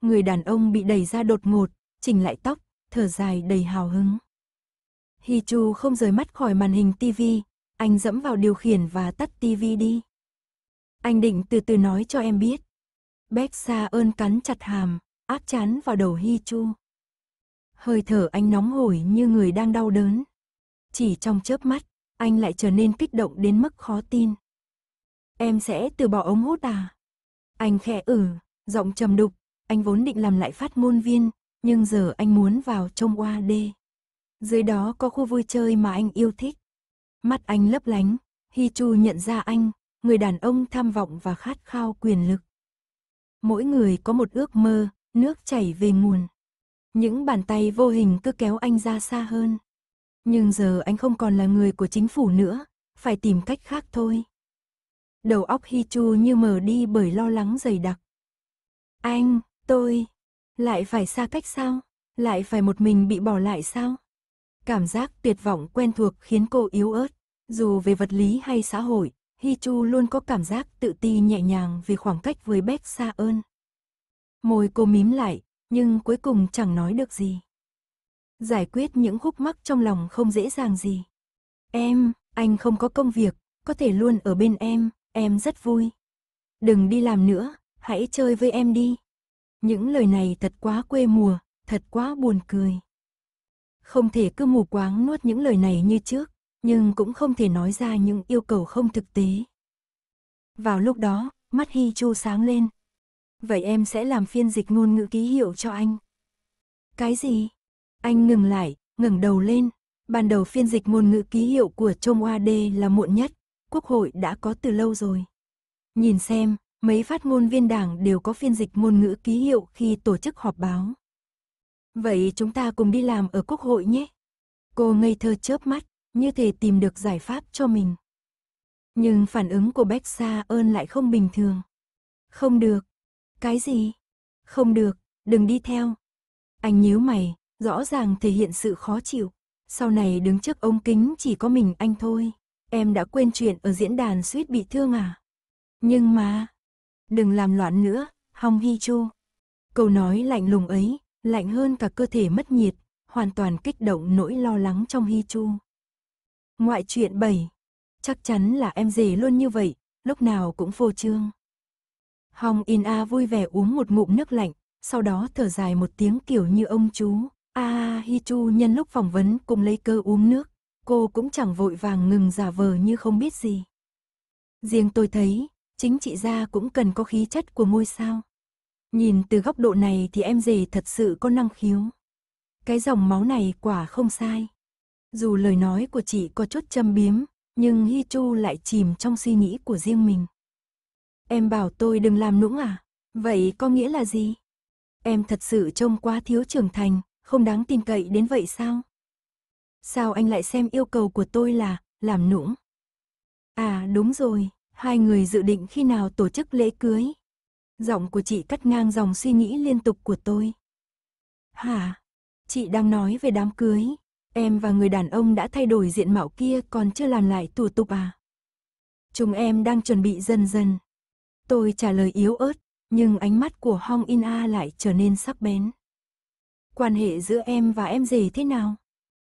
Người đàn ông bị đẩy ra đột ngột, chỉnh lại tóc, thở dài đầy hào hứng. Hi Chu không rời mắt khỏi màn hình TV. anh dẫm vào điều khiển và tắt TV đi. Anh định từ từ nói cho em biết. Bách Sa ơn cắn chặt hàm áp chán vào đầu Hi Chu. Hơi thở anh nóng hổi như người đang đau đớn. Chỉ trong chớp mắt, anh lại trở nên kích động đến mức khó tin. Em sẽ từ bỏ ống hút à? Anh khẽ ử, ừ, giọng trầm đục, anh vốn định làm lại phát ngôn viên, nhưng giờ anh muốn vào trong qua đê. Dưới đó có khu vui chơi mà anh yêu thích. Mắt anh lấp lánh, Hi Chu nhận ra anh, người đàn ông tham vọng và khát khao quyền lực. Mỗi người có một ước mơ, Nước chảy về nguồn. Những bàn tay vô hình cứ kéo anh ra xa hơn. Nhưng giờ anh không còn là người của chính phủ nữa, phải tìm cách khác thôi. Đầu óc Hi Chu như mờ đi bởi lo lắng dày đặc. Anh, tôi, lại phải xa cách sao? Lại phải một mình bị bỏ lại sao? Cảm giác tuyệt vọng quen thuộc khiến cô yếu ớt. Dù về vật lý hay xã hội, Hi Chu luôn có cảm giác tự ti nhẹ nhàng vì khoảng cách với Beck xa ơn. Môi cô mím lại, nhưng cuối cùng chẳng nói được gì. Giải quyết những khúc mắc trong lòng không dễ dàng gì. Em, anh không có công việc, có thể luôn ở bên em, em rất vui. Đừng đi làm nữa, hãy chơi với em đi. Những lời này thật quá quê mùa, thật quá buồn cười. Không thể cứ mù quáng nuốt những lời này như trước, nhưng cũng không thể nói ra những yêu cầu không thực tế. Vào lúc đó, mắt Hi Chu sáng lên, vậy em sẽ làm phiên dịch ngôn ngữ ký hiệu cho anh. Cái gì? Anh ngừng lại, ngẩng đầu lên. Ban đầu phiên dịch ngôn ngữ ký hiệu của Chom d là muộn nhất, Quốc hội đã có từ lâu rồi. Nhìn xem, mấy phát ngôn viên đảng đều có phiên dịch ngôn ngữ ký hiệu khi tổ chức họp báo. Vậy chúng ta cùng đi làm ở Quốc hội nhé. Cô ngây thơ chớp mắt, như thể tìm được giải pháp cho mình. Nhưng phản ứng của Bách ơn lại không bình thường. Không được, cái gì? Không được, đừng đi theo. Anh nhíu mày, rõ ràng thể hiện sự khó chịu. Sau này đứng trước ống kính chỉ có mình anh thôi. Em đã quên chuyện ở diễn đàn suýt bị thương à? Nhưng mà... Đừng làm loạn nữa, Hong Hi Chu. Câu nói lạnh lùng ấy, lạnh hơn cả cơ thể mất nhiệt, hoàn toàn kích động nỗi lo lắng trong Hi Chu. Ngoại chuyện 7. Chắc chắn là em dề luôn như vậy, lúc nào cũng vô trương. Hong In A vui vẻ uống một ngụm nước lạnh, sau đó thở dài một tiếng kiểu như ông chú. A Hi Chu nhân lúc phỏng vấn cũng lấy cơ uống nước, cô cũng chẳng vội vàng ngừng giả vờ như không biết gì. Riêng tôi thấy, chính chị gia cũng cần có khí chất của ngôi sao. Nhìn từ góc độ này thì em dề thật sự có năng khiếu. Cái dòng máu này quả không sai. Dù lời nói của chị có chút châm biếm, nhưng Hi Chu lại chìm trong suy nghĩ của riêng mình. Em bảo tôi đừng làm nũng à? Vậy có nghĩa là gì? Em thật sự trông quá thiếu trưởng thành, không đáng tin cậy đến vậy sao? Sao anh lại xem yêu cầu của tôi là làm nũng? À đúng rồi, hai người dự định khi nào tổ chức lễ cưới? Giọng của chị cắt ngang dòng suy nghĩ liên tục của tôi. Hả? Chị đang nói về đám cưới. Em và người đàn ông đã thay đổi diện mạo kia còn chưa làm lại thủ tục à? Chúng em đang chuẩn bị dần dần, Tôi trả lời yếu ớt, nhưng ánh mắt của Hong In A lại trở nên sắc bén. Quan hệ giữa em và em rể thế nào?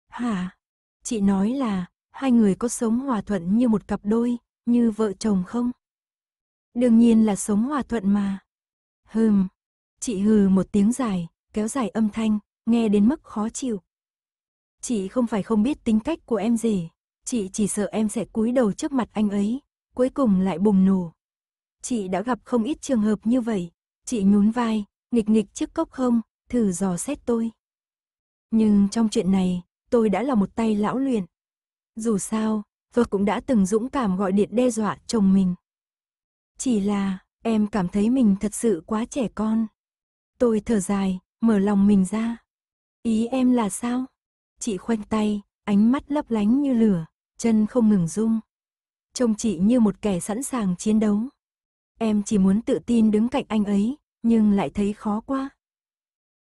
Hả? Chị nói là, hai người có sống hòa thuận như một cặp đôi, như vợ chồng không? Đương nhiên là sống hòa thuận mà. Hừm. Chị hừ một tiếng dài, kéo dài âm thanh, nghe đến mức khó chịu. Chị không phải không biết tính cách của em gì, chị chỉ sợ em sẽ cúi đầu trước mặt anh ấy, cuối cùng lại bùng nổ chị đã gặp không ít trường hợp như vậy. Chị nhún vai, nghịch nghịch chiếc cốc không, thử dò xét tôi. Nhưng trong chuyện này, tôi đã là một tay lão luyện. Dù sao, vợ cũng đã từng dũng cảm gọi điện đe dọa chồng mình. Chỉ là, em cảm thấy mình thật sự quá trẻ con. Tôi thở dài, mở lòng mình ra. Ý em là sao? Chị khoanh tay, ánh mắt lấp lánh như lửa, chân không ngừng rung. Trông chị như một kẻ sẵn sàng chiến đấu. Em chỉ muốn tự tin đứng cạnh anh ấy, nhưng lại thấy khó quá.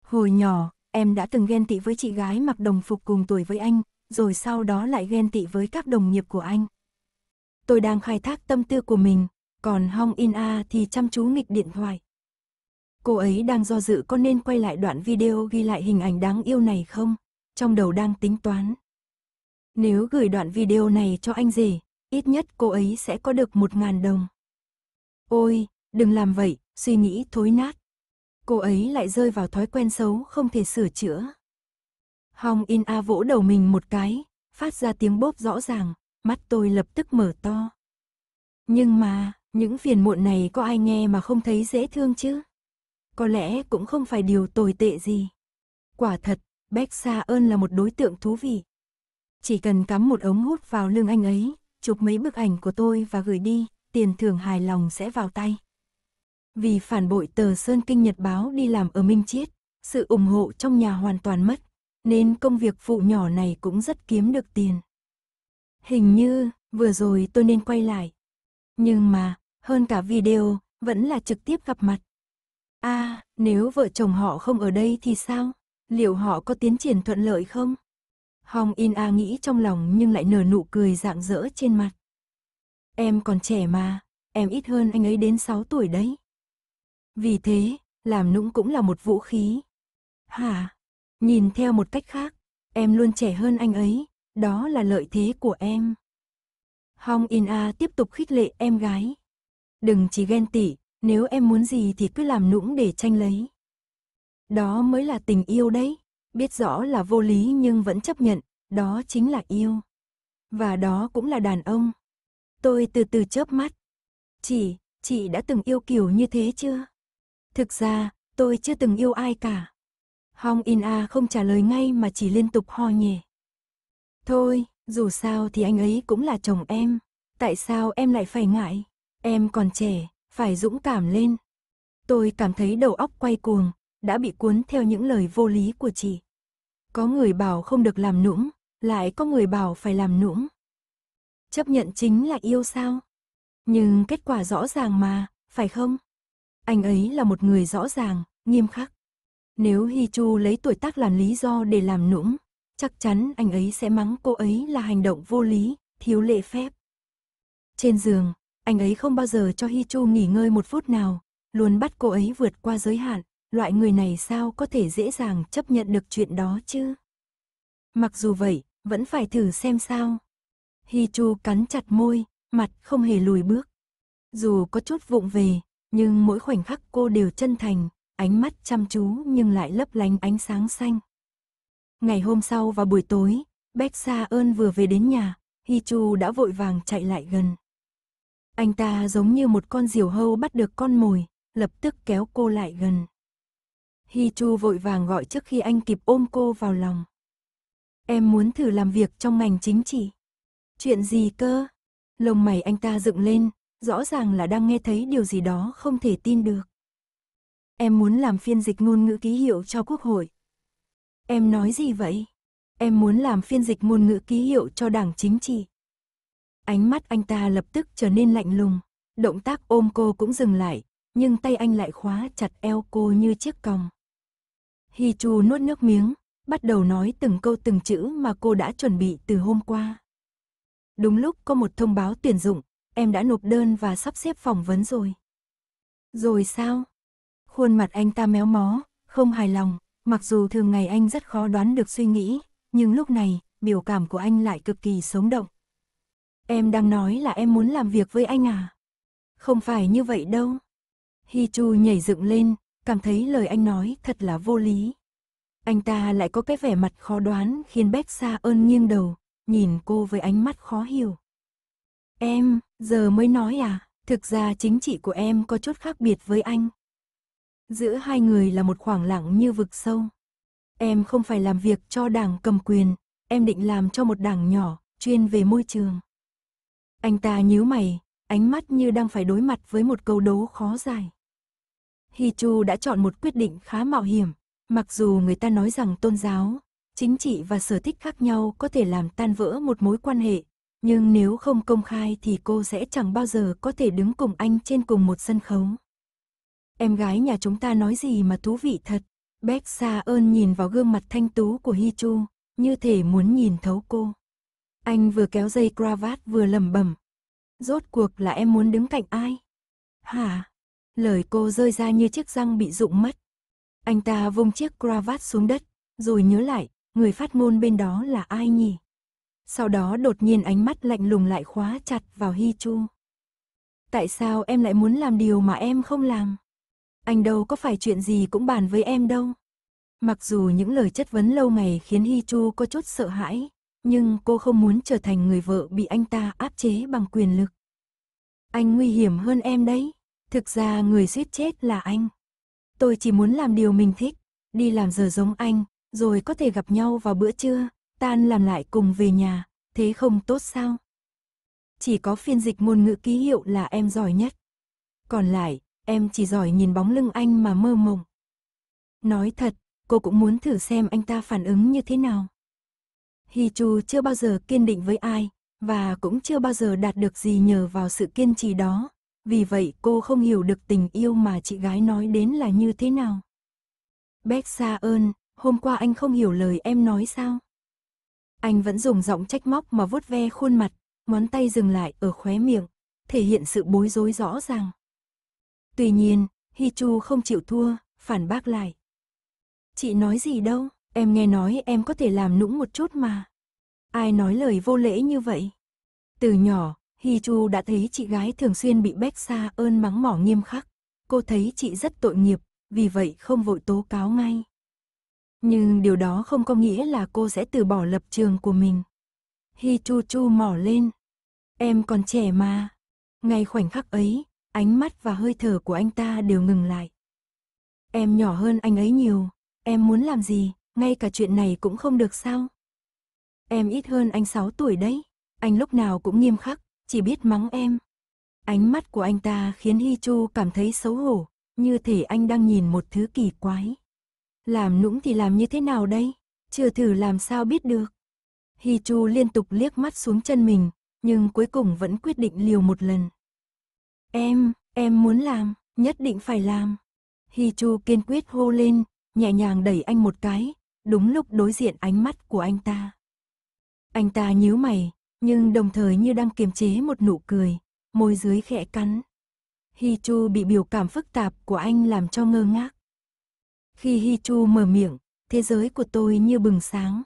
Hồi nhỏ, em đã từng ghen tị với chị gái mặc đồng phục cùng tuổi với anh, rồi sau đó lại ghen tị với các đồng nghiệp của anh. Tôi đang khai thác tâm tư của mình, còn Hong In A thì chăm chú nghịch điện thoại. Cô ấy đang do dự có nên quay lại đoạn video ghi lại hình ảnh đáng yêu này không? Trong đầu đang tính toán. Nếu gửi đoạn video này cho anh gì, ít nhất cô ấy sẽ có được 1.000 đồng. Ôi, đừng làm vậy, suy nghĩ thối nát. Cô ấy lại rơi vào thói quen xấu không thể sửa chữa. Hong In A vỗ đầu mình một cái, phát ra tiếng bóp rõ ràng, mắt tôi lập tức mở to. Nhưng mà, những phiền muộn này có ai nghe mà không thấy dễ thương chứ? Có lẽ cũng không phải điều tồi tệ gì. Quả thật, Beck Sa ơn là một đối tượng thú vị. Chỉ cần cắm một ống hút vào lưng anh ấy, chụp mấy bức ảnh của tôi và gửi đi, tiền thưởng hài lòng sẽ vào tay. Vì phản bội tờ Sơn Kinh Nhật Báo đi làm ở Minh Chiết, sự ủng hộ trong nhà hoàn toàn mất, nên công việc phụ nhỏ này cũng rất kiếm được tiền. Hình như, vừa rồi tôi nên quay lại. Nhưng mà, hơn cả video, vẫn là trực tiếp gặp mặt. a à, nếu vợ chồng họ không ở đây thì sao? Liệu họ có tiến triển thuận lợi không? Hong In A nghĩ trong lòng nhưng lại nở nụ cười rạng rỡ trên mặt. Em còn trẻ mà, em ít hơn anh ấy đến 6 tuổi đấy. Vì thế, làm nũng cũng là một vũ khí. Hả? Nhìn theo một cách khác, em luôn trẻ hơn anh ấy, đó là lợi thế của em. Hong In A tiếp tục khích lệ em gái. Đừng chỉ ghen tị, nếu em muốn gì thì cứ làm nũng để tranh lấy. Đó mới là tình yêu đấy, biết rõ là vô lý nhưng vẫn chấp nhận, đó chính là yêu. Và đó cũng là đàn ông. Tôi từ từ chớp mắt. Chị, chị đã từng yêu kiểu như thế chưa? Thực ra, tôi chưa từng yêu ai cả. Hong In A không trả lời ngay mà chỉ liên tục ho nhẹ. Thôi, dù sao thì anh ấy cũng là chồng em. Tại sao em lại phải ngại? Em còn trẻ, phải dũng cảm lên. Tôi cảm thấy đầu óc quay cuồng, đã bị cuốn theo những lời vô lý của chị. Có người bảo không được làm nũng, lại có người bảo phải làm nũng. Chấp nhận chính là yêu sao? Nhưng kết quả rõ ràng mà, phải không? Anh ấy là một người rõ ràng, nghiêm khắc. Nếu Hi Chu lấy tuổi tác làm lý do để làm nũng, chắc chắn anh ấy sẽ mắng cô ấy là hành động vô lý, thiếu lệ phép. Trên giường, anh ấy không bao giờ cho Hi Chu nghỉ ngơi một phút nào, luôn bắt cô ấy vượt qua giới hạn, loại người này sao có thể dễ dàng chấp nhận được chuyện đó chứ? Mặc dù vậy, vẫn phải thử xem sao. Hi Chu cắn chặt môi, mặt không hề lùi bước. Dù có chút vụng về, nhưng mỗi khoảnh khắc cô đều chân thành, ánh mắt chăm chú nhưng lại lấp lánh ánh sáng xanh. Ngày hôm sau vào buổi tối, Bách Sa ơn vừa về đến nhà, Hi Chu đã vội vàng chạy lại gần. Anh ta giống như một con diều hâu bắt được con mồi, lập tức kéo cô lại gần. Hi Chu vội vàng gọi trước khi anh kịp ôm cô vào lòng. Em muốn thử làm việc trong ngành chính trị. Chuyện gì cơ? Lông mày anh ta dựng lên, rõ ràng là đang nghe thấy điều gì đó không thể tin được. Em muốn làm phiên dịch ngôn ngữ ký hiệu cho Quốc hội. Em nói gì vậy? Em muốn làm phiên dịch ngôn ngữ ký hiệu cho đảng chính trị. Ánh mắt anh ta lập tức trở nên lạnh lùng, động tác ôm cô cũng dừng lại, nhưng tay anh lại khóa chặt eo cô như chiếc còng. Hi Chu nuốt nước miếng, bắt đầu nói từng câu từng chữ mà cô đã chuẩn bị từ hôm qua. Đúng lúc có một thông báo tuyển dụng, em đã nộp đơn và sắp xếp phỏng vấn rồi. Rồi sao? Khuôn mặt anh ta méo mó, không hài lòng, mặc dù thường ngày anh rất khó đoán được suy nghĩ, nhưng lúc này, biểu cảm của anh lại cực kỳ sống động. Em đang nói là em muốn làm việc với anh à? Không phải như vậy đâu. Hi Chu nhảy dựng lên, cảm thấy lời anh nói thật là vô lý. Anh ta lại có cái vẻ mặt khó đoán khiến Bách Sa ơn nghiêng đầu, nhìn cô với ánh mắt khó hiểu. Em, giờ mới nói à, thực ra chính trị của em có chút khác biệt với anh. Giữa hai người là một khoảng lặng như vực sâu. Em không phải làm việc cho đảng cầm quyền, em định làm cho một đảng nhỏ, chuyên về môi trường. Anh ta nhíu mày, ánh mắt như đang phải đối mặt với một câu đố khó giải. Hi Chu đã chọn một quyết định khá mạo hiểm, mặc dù người ta nói rằng tôn giáo, chính trị và sở thích khác nhau có thể làm tan vỡ một mối quan hệ, nhưng nếu không công khai thì cô sẽ chẳng bao giờ có thể đứng cùng anh trên cùng một sân khấu. Em gái nhà chúng ta nói gì mà thú vị thật. Bách Sa ơn nhìn vào gương mặt thanh tú của Hi Chu, như thể muốn nhìn thấu cô. Anh vừa kéo dây cravat vừa lẩm bẩm. Rốt cuộc là em muốn đứng cạnh ai? Hả? Lời cô rơi ra như chiếc răng bị rụng mất. Anh ta vung chiếc cravat xuống đất, rồi nhớ lại, người phát ngôn bên đó là ai nhỉ? Sau đó đột nhiên ánh mắt lạnh lùng lại khóa chặt vào Hi Chu. Tại sao em lại muốn làm điều mà em không làm? Anh đâu có phải chuyện gì cũng bàn với em đâu. Mặc dù những lời chất vấn lâu ngày khiến Hi Chu có chút sợ hãi, nhưng cô không muốn trở thành người vợ bị anh ta áp chế bằng quyền lực. Anh nguy hiểm hơn em đấy. Thực ra người suýt chết là anh. Tôi chỉ muốn làm điều mình thích, đi làm giờ giống anh, rồi có thể gặp nhau vào bữa trưa, tan làm lại cùng về nhà, thế không tốt sao? Chỉ có phiên dịch ngôn ngữ ký hiệu là em giỏi nhất. Còn lại, em chỉ giỏi nhìn bóng lưng anh mà mơ mộng. Nói thật, cô cũng muốn thử xem anh ta phản ứng như thế nào. Hi Chu chưa bao giờ kiên định với ai, và cũng chưa bao giờ đạt được gì nhờ vào sự kiên trì đó. Vì vậy cô không hiểu được tình yêu mà chị gái nói đến là như thế nào. Bách Sa ơn, hôm qua anh không hiểu lời em nói sao? Anh vẫn dùng giọng trách móc mà vuốt ve khuôn mặt, ngón tay dừng lại ở khóe miệng, thể hiện sự bối rối rõ ràng. Tuy nhiên, Hi Chu không chịu thua, phản bác lại. Chị nói gì đâu, em nghe nói em có thể làm nũng một chút mà. Ai nói lời vô lễ như vậy? Từ nhỏ, Hi Chu đã thấy chị gái thường xuyên bị Bách xa ơn mắng mỏ nghiêm khắc. Cô thấy chị rất tội nghiệp, vì vậy không vội tố cáo ngay. Nhưng điều đó không có nghĩa là cô sẽ từ bỏ lập trường của mình. Hi Chu Chu mỏ lên. Em còn trẻ mà. Ngay khoảnh khắc ấy, ánh mắt và hơi thở của anh ta đều ngừng lại. Em nhỏ hơn anh ấy nhiều, em muốn làm gì, ngay cả chuyện này cũng không được sao. Em ít hơn anh 6 tuổi đấy, anh lúc nào cũng nghiêm khắc, chỉ biết mắng em. Ánh mắt của anh ta khiến Hi Chu cảm thấy xấu hổ, như thể anh đang nhìn một thứ kỳ quái. Làm nũng thì làm như thế nào đây? Chưa thử làm sao biết được. Hi Chu liên tục liếc mắt xuống chân mình, nhưng cuối cùng vẫn quyết định liều một lần. Em, em muốn làm, nhất định phải làm. Hi Chu kiên quyết hô lên, nhẹ nhàng đẩy anh một cái, đúng lúc đối diện ánh mắt của anh ta. Anh ta nhíu mày, nhưng đồng thời như đang kiềm chế một nụ cười, môi dưới khẽ cắn. Hi Chu bị biểu cảm phức tạp của anh làm cho ngơ ngác. Khi Hi Chu mở miệng, thế giới của tôi như bừng sáng.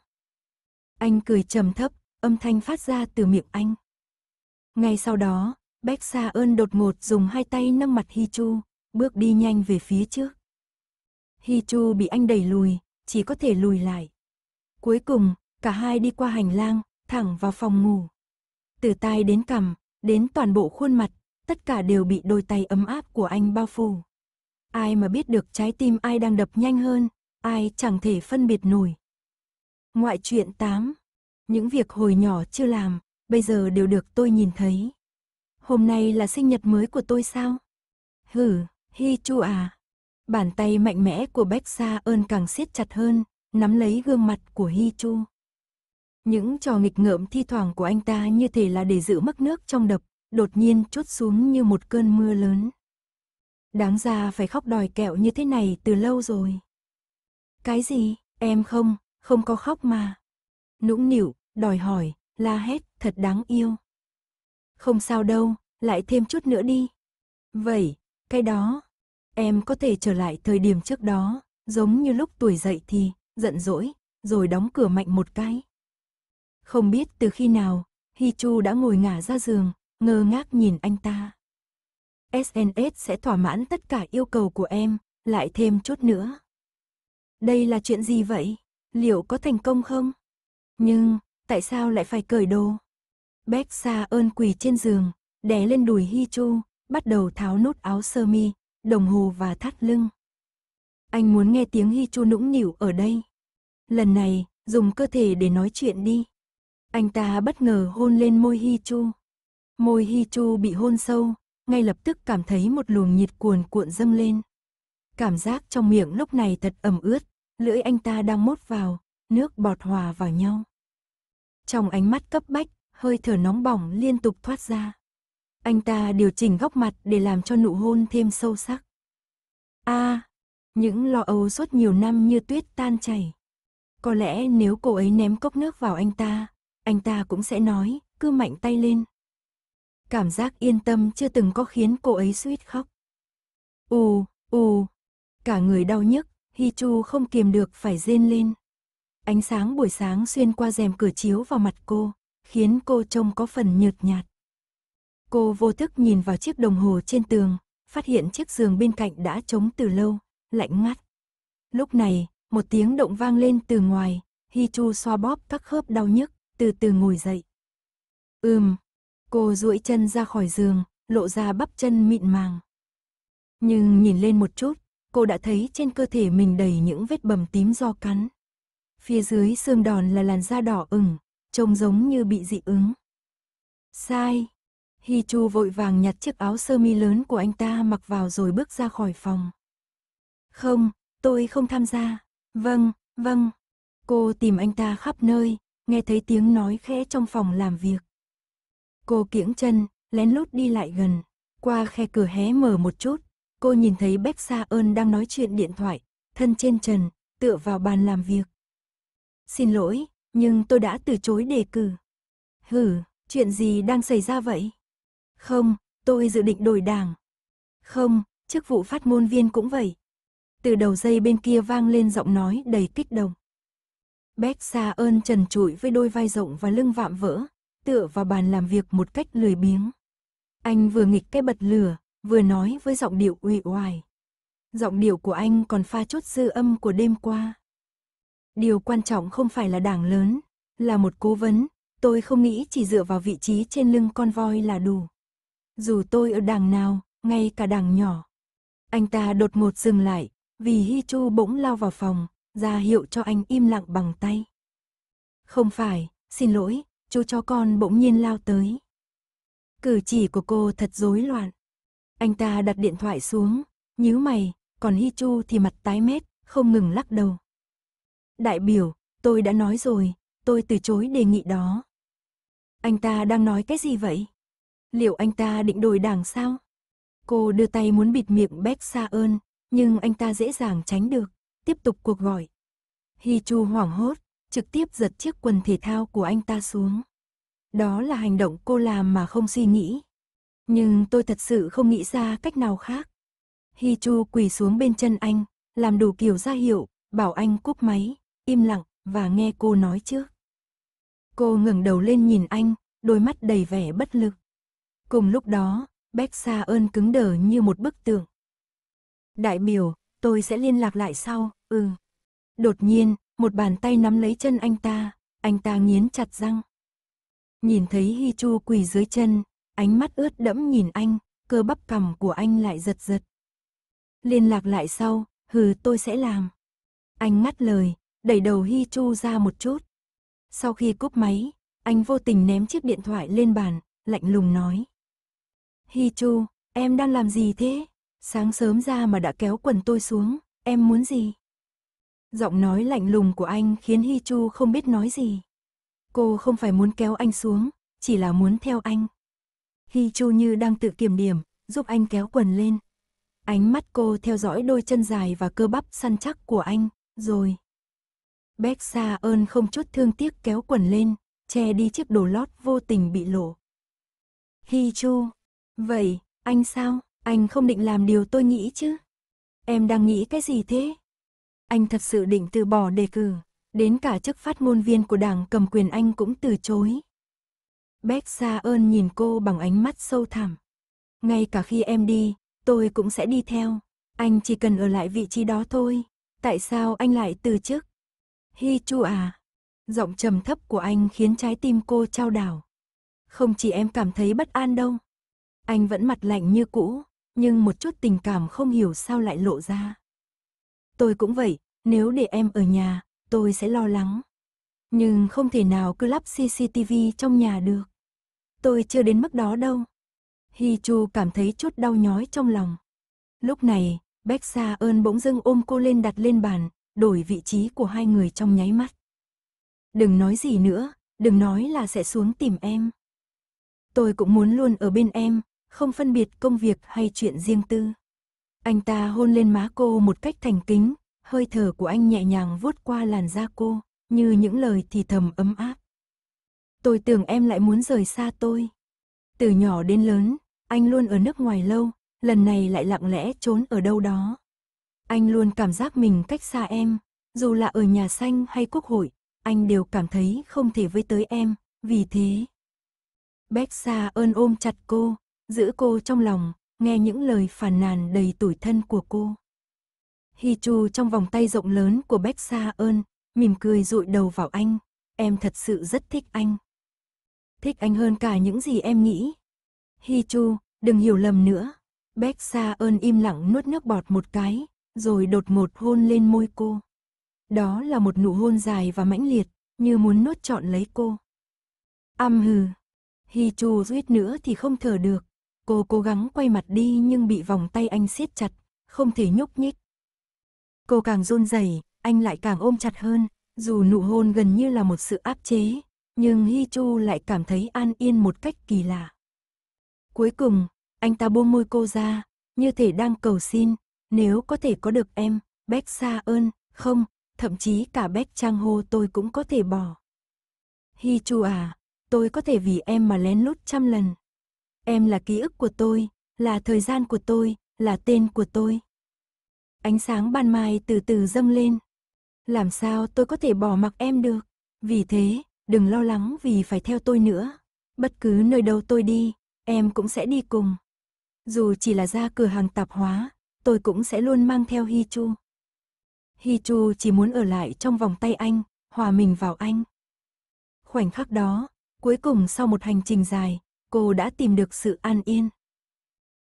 Anh cười trầm thấp, âm thanh phát ra từ miệng anh. Ngay sau đó, Bách Sa ơn đột ngột dùng hai tay nâng mặt Hi Chu, bước đi nhanh về phía trước. Hi Chu bị anh đẩy lùi, chỉ có thể lùi lại. Cuối cùng, cả hai đi qua hành lang, thẳng vào phòng ngủ. Từ tai đến cằm, đến toàn bộ khuôn mặt, tất cả đều bị đôi tay ấm áp của anh bao phủ. Ai mà biết được trái tim ai đang đập nhanh hơn, ai chẳng thể phân biệt nổi. Ngoại truyện 8. Những việc hồi nhỏ chưa làm, bây giờ đều được tôi nhìn thấy. Hôm nay là sinh nhật mới của tôi sao? Hử, hi chu à. Bàn tay mạnh mẽ của Bách Sa ơn càng siết chặt hơn, nắm lấy gương mặt của Hi Chu. Những trò nghịch ngợm thi thoảng của anh ta như thể là để giữ mắc nước trong đập, đột nhiên chốt xuống như một cơn mưa lớn. Đáng ra phải khóc đòi kẹo như thế này từ lâu rồi. Cái gì, em không, không có khóc mà. Nũng nịu, đòi hỏi, la hét, thật đáng yêu. Không sao đâu, lại thêm chút nữa đi. Vậy, cái đó, em có thể trở lại thời điểm trước đó, giống như lúc tuổi dậy thì, giận dỗi, rồi đóng cửa mạnh một cái. Không biết từ khi nào, Hi Chu đã ngồi ngả ra giường, ngơ ngác nhìn anh ta. SNS sẽ thỏa mãn tất cả yêu cầu của em, lại thêm chút nữa. Đây là chuyện gì vậy? Liệu có thành công không? Nhưng, tại sao lại phải cởi đồ? Bách Sa ơn quỳ trên giường, đè lên đùi Hi Chu, bắt đầu tháo nút áo sơ mi, đồng hồ và thắt lưng. Anh muốn nghe tiếng Hi Chu nũng nịu ở đây. Lần này, dùng cơ thể để nói chuyện đi. Anh ta bất ngờ hôn lên môi Hi Chu. Môi Hi Chu bị hôn sâu, ngay lập tức cảm thấy một luồng nhiệt cuồn cuộn dâng lên. Cảm giác trong miệng lúc này thật ẩm ướt, lưỡi anh ta đang mốt vào, nước bọt hòa vào nhau. Trong ánh mắt cấp bách, hơi thở nóng bỏng liên tục thoát ra. Anh ta điều chỉnh góc mặt để làm cho nụ hôn thêm sâu sắc. A, à, những lo âu suốt nhiều năm như tuyết tan chảy. Có lẽ nếu cô ấy ném cốc nước vào anh ta, anh ta cũng sẽ nói, cứ mạnh tay lên, cảm giác yên tâm chưa từng có khiến cô ấy suýt khóc. u u cả người đau nhức, Hi Chu không kiềm được phải rên lên. Ánh sáng buổi sáng xuyên qua rèm cửa chiếu vào mặt cô, khiến cô trông có phần nhợt nhạt. Cô vô thức nhìn vào chiếc đồng hồ trên tường, phát hiện chiếc giường bên cạnh đã trống từ lâu, lạnh ngắt. Lúc này, một tiếng động vang lên từ ngoài, Hi Chu xoa bóp các khớp đau nhức, từ từ ngồi dậy. Ừm, Cô duỗi chân ra khỏi giường, lộ ra bắp chân mịn màng. Nhưng nhìn lên một chút, cô đã thấy trên cơ thể mình đầy những vết bầm tím do cắn. Phía dưới xương đòn là làn da đỏ ửng, trông giống như bị dị ứng. Sai. Hi Chu vội vàng nhặt chiếc áo sơ mi lớn của anh ta mặc vào rồi bước ra khỏi phòng. Không, tôi không tham gia. Vâng, vâng. Cô tìm anh ta khắp nơi, nghe thấy tiếng nói khẽ trong phòng làm việc. Cô kiễng chân, lén lút đi lại gần, qua khe cửa hé mở một chút, cô nhìn thấy Bách Sa ơn đang nói chuyện điện thoại, thân trên trần, tựa vào bàn làm việc. Xin lỗi, nhưng tôi đã từ chối đề cử. Hử, chuyện gì đang xảy ra vậy? Không, tôi dự định đổi đảng. Không, chức vụ phát ngôn viên cũng vậy. Từ đầu dây bên kia vang lên giọng nói đầy kích động. Bách Sa ơn trần trụi với đôi vai rộng và lưng vạm vỡ, tựa vào bàn làm việc một cách lười biếng. Anh vừa nghịch cái bật lửa, vừa nói với giọng điệu uể oải. Giọng điệu của anh còn pha chút dư âm của đêm qua. Điều quan trọng không phải là đảng lớn, là một cố vấn, tôi không nghĩ chỉ dựa vào vị trí trên lưng con voi là đủ. Dù tôi ở đảng nào, ngay cả đảng nhỏ. Anh ta đột ngột dừng lại, vì Hi Chu bỗng lao vào phòng, ra hiệu cho anh im lặng bằng tay. Không phải, xin lỗi, chú chó con bỗng nhiên lao tới. Cử chỉ của cô thật rối loạn. Anh ta đặt điện thoại xuống, nhíu mày, còn Hi Chu thì mặt tái mét, không ngừng lắc đầu. Đại biểu, tôi đã nói rồi, tôi từ chối đề nghị đó. Anh ta đang nói cái gì vậy? Liệu anh ta định đổi đảng sao? Cô đưa tay muốn bịt miệng Bách Sa ơn, nhưng anh ta dễ dàng tránh được, tiếp tục cuộc gọi. Hi Chu hoảng hốt, trực tiếp giật chiếc quần thể thao của anh ta xuống. Đó là hành động cô làm mà không suy nghĩ. Nhưng tôi thật sự không nghĩ ra cách nào khác. Hi Chu quỳ xuống bên chân anh, làm đủ kiểu ra hiệu, bảo anh cúp máy, im lặng và nghe cô nói trước. Cô ngẩng đầu lên nhìn anh, đôi mắt đầy vẻ bất lực. Cùng lúc đó, Bách Sa ơn cứng đờ như một bức tượng. Đại biểu, tôi sẽ liên lạc lại sau, ừ. Đột nhiên, một bàn tay nắm lấy chân anh ta, anh ta nghiến chặt răng. Nhìn thấy Hi Chu quỳ dưới chân, ánh mắt ướt đẫm nhìn anh, cơ bắp cằm của anh lại giật giật. Liên lạc lại sau, hừ tôi sẽ làm. Anh ngắt lời, đẩy đầu Hi Chu ra một chút. Sau khi cúp máy, anh vô tình ném chiếc điện thoại lên bàn, lạnh lùng nói. Hi Chu, em đang làm gì thế? Sáng sớm ra mà đã kéo quần tôi xuống, em muốn gì? Giọng nói lạnh lùng của anh khiến Hi Chu không biết nói gì. Cô không phải muốn kéo anh xuống, chỉ là muốn theo anh. Hi Chu như đang tự kiểm điểm, giúp anh kéo quần lên. Ánh mắt cô theo dõi đôi chân dài và cơ bắp săn chắc của anh, rồi. Bách Sa ơn không chút thương tiếc kéo quần lên, che đi chiếc đồ lót vô tình bị lộ. Hi Chu, vậy, anh sao? Anh không định làm điều tôi nghĩ chứ? Em đang nghĩ cái gì thế? anh thật sự định từ bỏ đề cử, đến cả chức phát ngôn viên của đảng cầm quyền anh cũng từ chối. Bách Sa ơn nhìn cô bằng ánh mắt sâu thẳm. Ngay cả khi em đi, tôi cũng sẽ đi theo. Anh chỉ cần ở lại vị trí đó thôi. Tại sao anh lại từ chức? Hi Chu à? Giọng trầm thấp của anh khiến trái tim cô trao đảo. Không chỉ em cảm thấy bất an đâu. Anh vẫn mặt lạnh như cũ, nhưng một chút tình cảm không hiểu sao lại lộ ra. Tôi cũng vậy, nếu để em ở nhà, tôi sẽ lo lắng. Nhưng không thể nào cứ lắp CCTV trong nhà được. Tôi chưa đến mức đó đâu. Hi Chu cảm thấy chút đau nhói trong lòng. Lúc này, Bách Sa ơn bỗng dưng ôm cô lên đặt lên bàn, đổi vị trí của hai người trong nháy mắt. Đừng nói gì nữa, đừng nói là sẽ xuống tìm em. Tôi cũng muốn luôn ở bên em, không phân biệt công việc hay chuyện riêng tư. Anh ta hôn lên má cô một cách thành kính, hơi thở của anh nhẹ nhàng vuốt qua làn da cô, như những lời thì thầm ấm áp. Tôi tưởng em lại muốn rời xa tôi. Từ nhỏ đến lớn, anh luôn ở nước ngoài lâu, lần này lại lặng lẽ trốn ở đâu đó. Anh luôn cảm giác mình cách xa em, dù là ở nhà xanh hay quốc hội, anh đều cảm thấy không thể với tới em, vì thế. Beck xa ơn ôm chặt cô, giữ cô trong lòng, nghe những lời phàn nàn đầy tủi thân của cô. Hi Chu trong vòng tay rộng lớn của Bách Sa ơn, mỉm cười rụi đầu vào anh, em thật sự rất thích anh. Thích anh hơn cả những gì em nghĩ. Hi Chu, đừng hiểu lầm nữa. Bách Sa ơn im lặng nuốt nước bọt một cái, rồi đột ngột hôn lên môi cô. Đó là một nụ hôn dài và mãnh liệt, như muốn nuốt trọn lấy cô. Am hừ. Hi Chu suýt nữa thì không thở được, Cô cố gắng quay mặt đi nhưng bị vòng tay anh siết chặt, không thể nhúc nhích. Cô càng run rẩy, anh lại càng ôm chặt hơn, dù nụ hôn gần như là một sự áp chế, nhưng Hi Chu lại cảm thấy an yên một cách kỳ lạ. Cuối cùng, anh ta buông môi cô ra, như thể đang cầu xin, nếu có thể có được em, Bách xa ơn, không, thậm chí cả Bách Trang Hô tôi cũng có thể bỏ. Hi Chu à, tôi có thể vì em mà lén lút trăm lần. Em là ký ức của tôi, là thời gian của tôi, là tên của tôi. Ánh sáng ban mai từ từ dâng lên. Làm sao tôi có thể bỏ mặc em được? Vì thế, đừng lo lắng vì phải theo tôi nữa. Bất cứ nơi đâu tôi đi, em cũng sẽ đi cùng. Dù chỉ là ra cửa hàng tạp hóa, tôi cũng sẽ luôn mang theo Hi Chu. Hi Chu chỉ muốn ở lại trong vòng tay anh, hòa mình vào anh. Khoảnh khắc đó, cuối cùng sau một hành trình dài, cô đã tìm được sự an yên.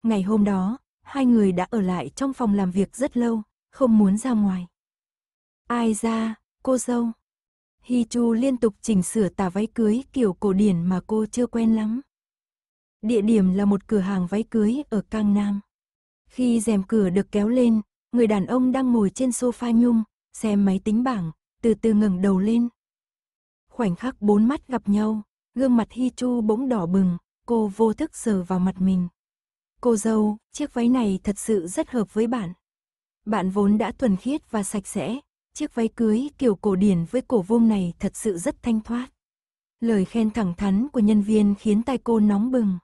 Ngày hôm đó, hai người đã ở lại trong phòng làm việc rất lâu, không muốn ra ngoài. Ai ra, cô dâu. Hi Chu liên tục chỉnh sửa tà váy cưới kiểu cổ điển mà cô chưa quen lắm. Địa điểm là một cửa hàng váy cưới ở Cang Nam. Khi rèm cửa được kéo lên, người đàn ông đang ngồi trên sofa nhung, xem máy tính bảng, từ từ ngẩng đầu lên. Khoảnh khắc bốn mắt gặp nhau, gương mặt Hi Chu bỗng đỏ bừng, Cô vô thức sờ vào mặt mình. Cô dâu, chiếc váy này thật sự rất hợp với bạn. Bạn vốn đã thuần khiết và sạch sẽ, chiếc váy cưới kiểu cổ điển với cổ vuông này thật sự rất thanh thoát. Lời khen thẳng thắn của nhân viên khiến tay cô nóng bừng.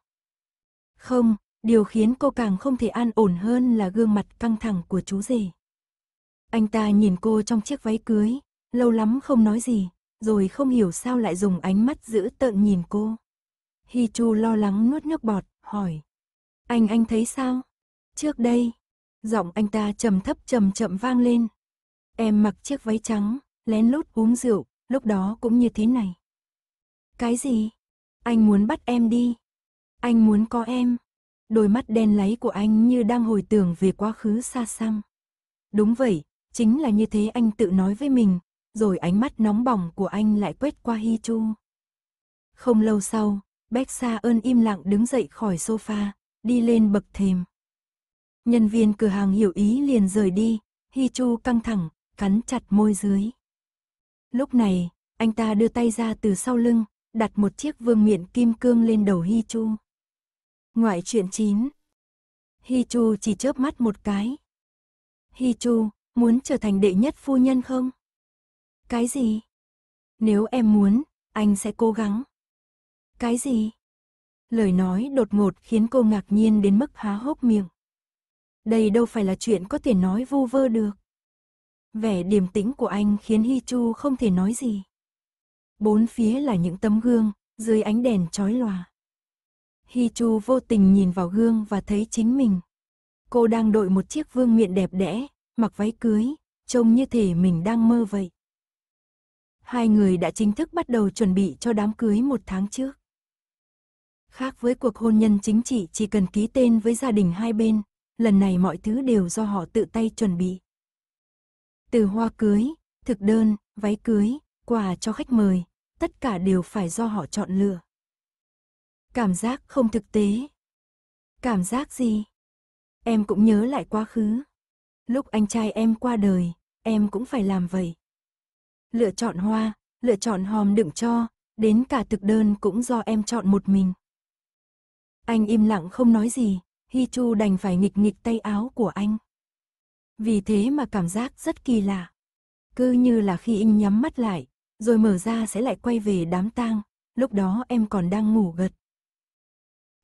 Không, điều khiến cô càng không thể an ổn hơn là gương mặt căng thẳng của chú rể. Anh ta nhìn cô trong chiếc váy cưới, lâu lắm không nói gì, rồi không hiểu sao lại dùng ánh mắt giữ tợn nhìn cô. Hi Chu lo lắng nuốt nước bọt, hỏi. Anh anh thấy sao? Trước đây, giọng anh ta trầm thấp trầm chậm vang lên. Em mặc chiếc váy trắng, lén lút uống rượu, lúc đó cũng như thế này. Cái gì? Anh muốn bắt em đi. Anh muốn có em. Đôi mắt đen láy của anh như đang hồi tưởng về quá khứ xa xăm. Đúng vậy, chính là như thế anh tự nói với mình, rồi ánh mắt nóng bỏng của anh lại quét qua Hi Chu. Không lâu sau, Bách Sa ơn im lặng đứng dậy khỏi sofa, đi lên bậc thềm. Nhân viên cửa hàng hiểu ý liền rời đi, Hi Chu căng thẳng, cắn chặt môi dưới. Lúc này, anh ta đưa tay ra từ sau lưng, đặt một chiếc vương miện kim cương lên đầu Hi Chu. Ngoại chuyện 9 Hi Chu chỉ chớp mắt một cái. Hi Chu, muốn trở thành đệ nhất phu nhân không? Cái gì? Nếu em muốn, anh sẽ cố gắng. Cái gì? Lời nói đột ngột khiến cô ngạc nhiên đến mức há hốc miệng. Đây đâu phải là chuyện có thể nói vu vơ được. Vẻ điềm tĩnh của anh khiến Hi Chu không thể nói gì. Bốn phía là những tấm gương, dưới ánh đèn chói lòa. Hi Chu vô tình nhìn vào gương và thấy chính mình. Cô đang đội một chiếc vương miện đẹp đẽ, mặc váy cưới, trông như thể mình đang mơ vậy. Hai người đã chính thức bắt đầu chuẩn bị cho đám cưới một tháng trước. Khác với cuộc hôn nhân chính trị chỉ cần ký tên với gia đình hai bên, lần này mọi thứ đều do họ tự tay chuẩn bị. Từ hoa cưới, thực đơn, váy cưới, quà cho khách mời, tất cả đều phải do họ chọn lựa. Cảm giác không thực tế. Cảm giác gì? Em cũng nhớ lại quá khứ. Lúc anh trai em qua đời, em cũng phải làm vậy. Lựa chọn hoa, lựa chọn hòm đựng cho, đến cả thực đơn cũng do em chọn một mình. Anh im lặng không nói gì, Hi Chu đành phải nghịch nghịch tay áo của anh. Vì thế mà cảm giác rất kỳ lạ. Cứ như là khi anh nhắm mắt lại, rồi mở ra sẽ lại quay về đám tang, lúc đó em còn đang ngủ gật.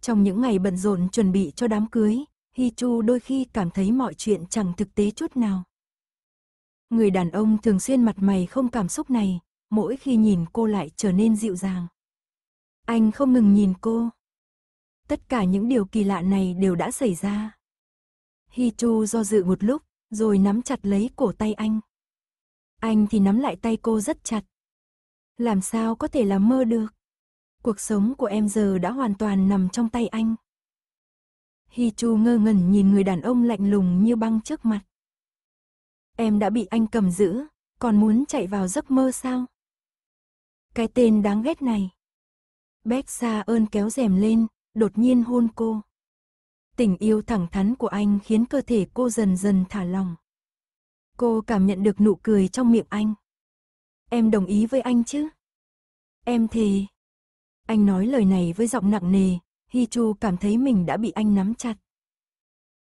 Trong những ngày bận rộn chuẩn bị cho đám cưới, Hi Chu đôi khi cảm thấy mọi chuyện chẳng thực tế chút nào. Người đàn ông thường xuyên mặt mày không cảm xúc này, mỗi khi nhìn cô lại trở nên dịu dàng. Anh không ngừng nhìn cô, Tất cả những điều kỳ lạ này đều đã xảy ra. Hi Chu do dự một lúc, rồi nắm chặt lấy cổ tay anh. Anh thì nắm lại tay cô rất chặt. Làm sao có thể là mơ được? Cuộc sống của em giờ đã hoàn toàn nằm trong tay anh. Hi Chu ngơ ngẩn nhìn người đàn ông lạnh lùng như băng trước mặt. Em đã bị anh cầm giữ, còn muốn chạy vào giấc mơ sao? Cái tên đáng ghét này. Bách Sa ơn kéo rèm lên, đột nhiên hôn cô. Tình yêu thẳng thắn của anh khiến cơ thể cô dần dần thả lỏng. Cô cảm nhận được nụ cười trong miệng anh. Em đồng ý với anh chứ? Em thề. Anh nói lời này với giọng nặng nề, Hi Chu cảm thấy mình đã bị anh nắm chặt.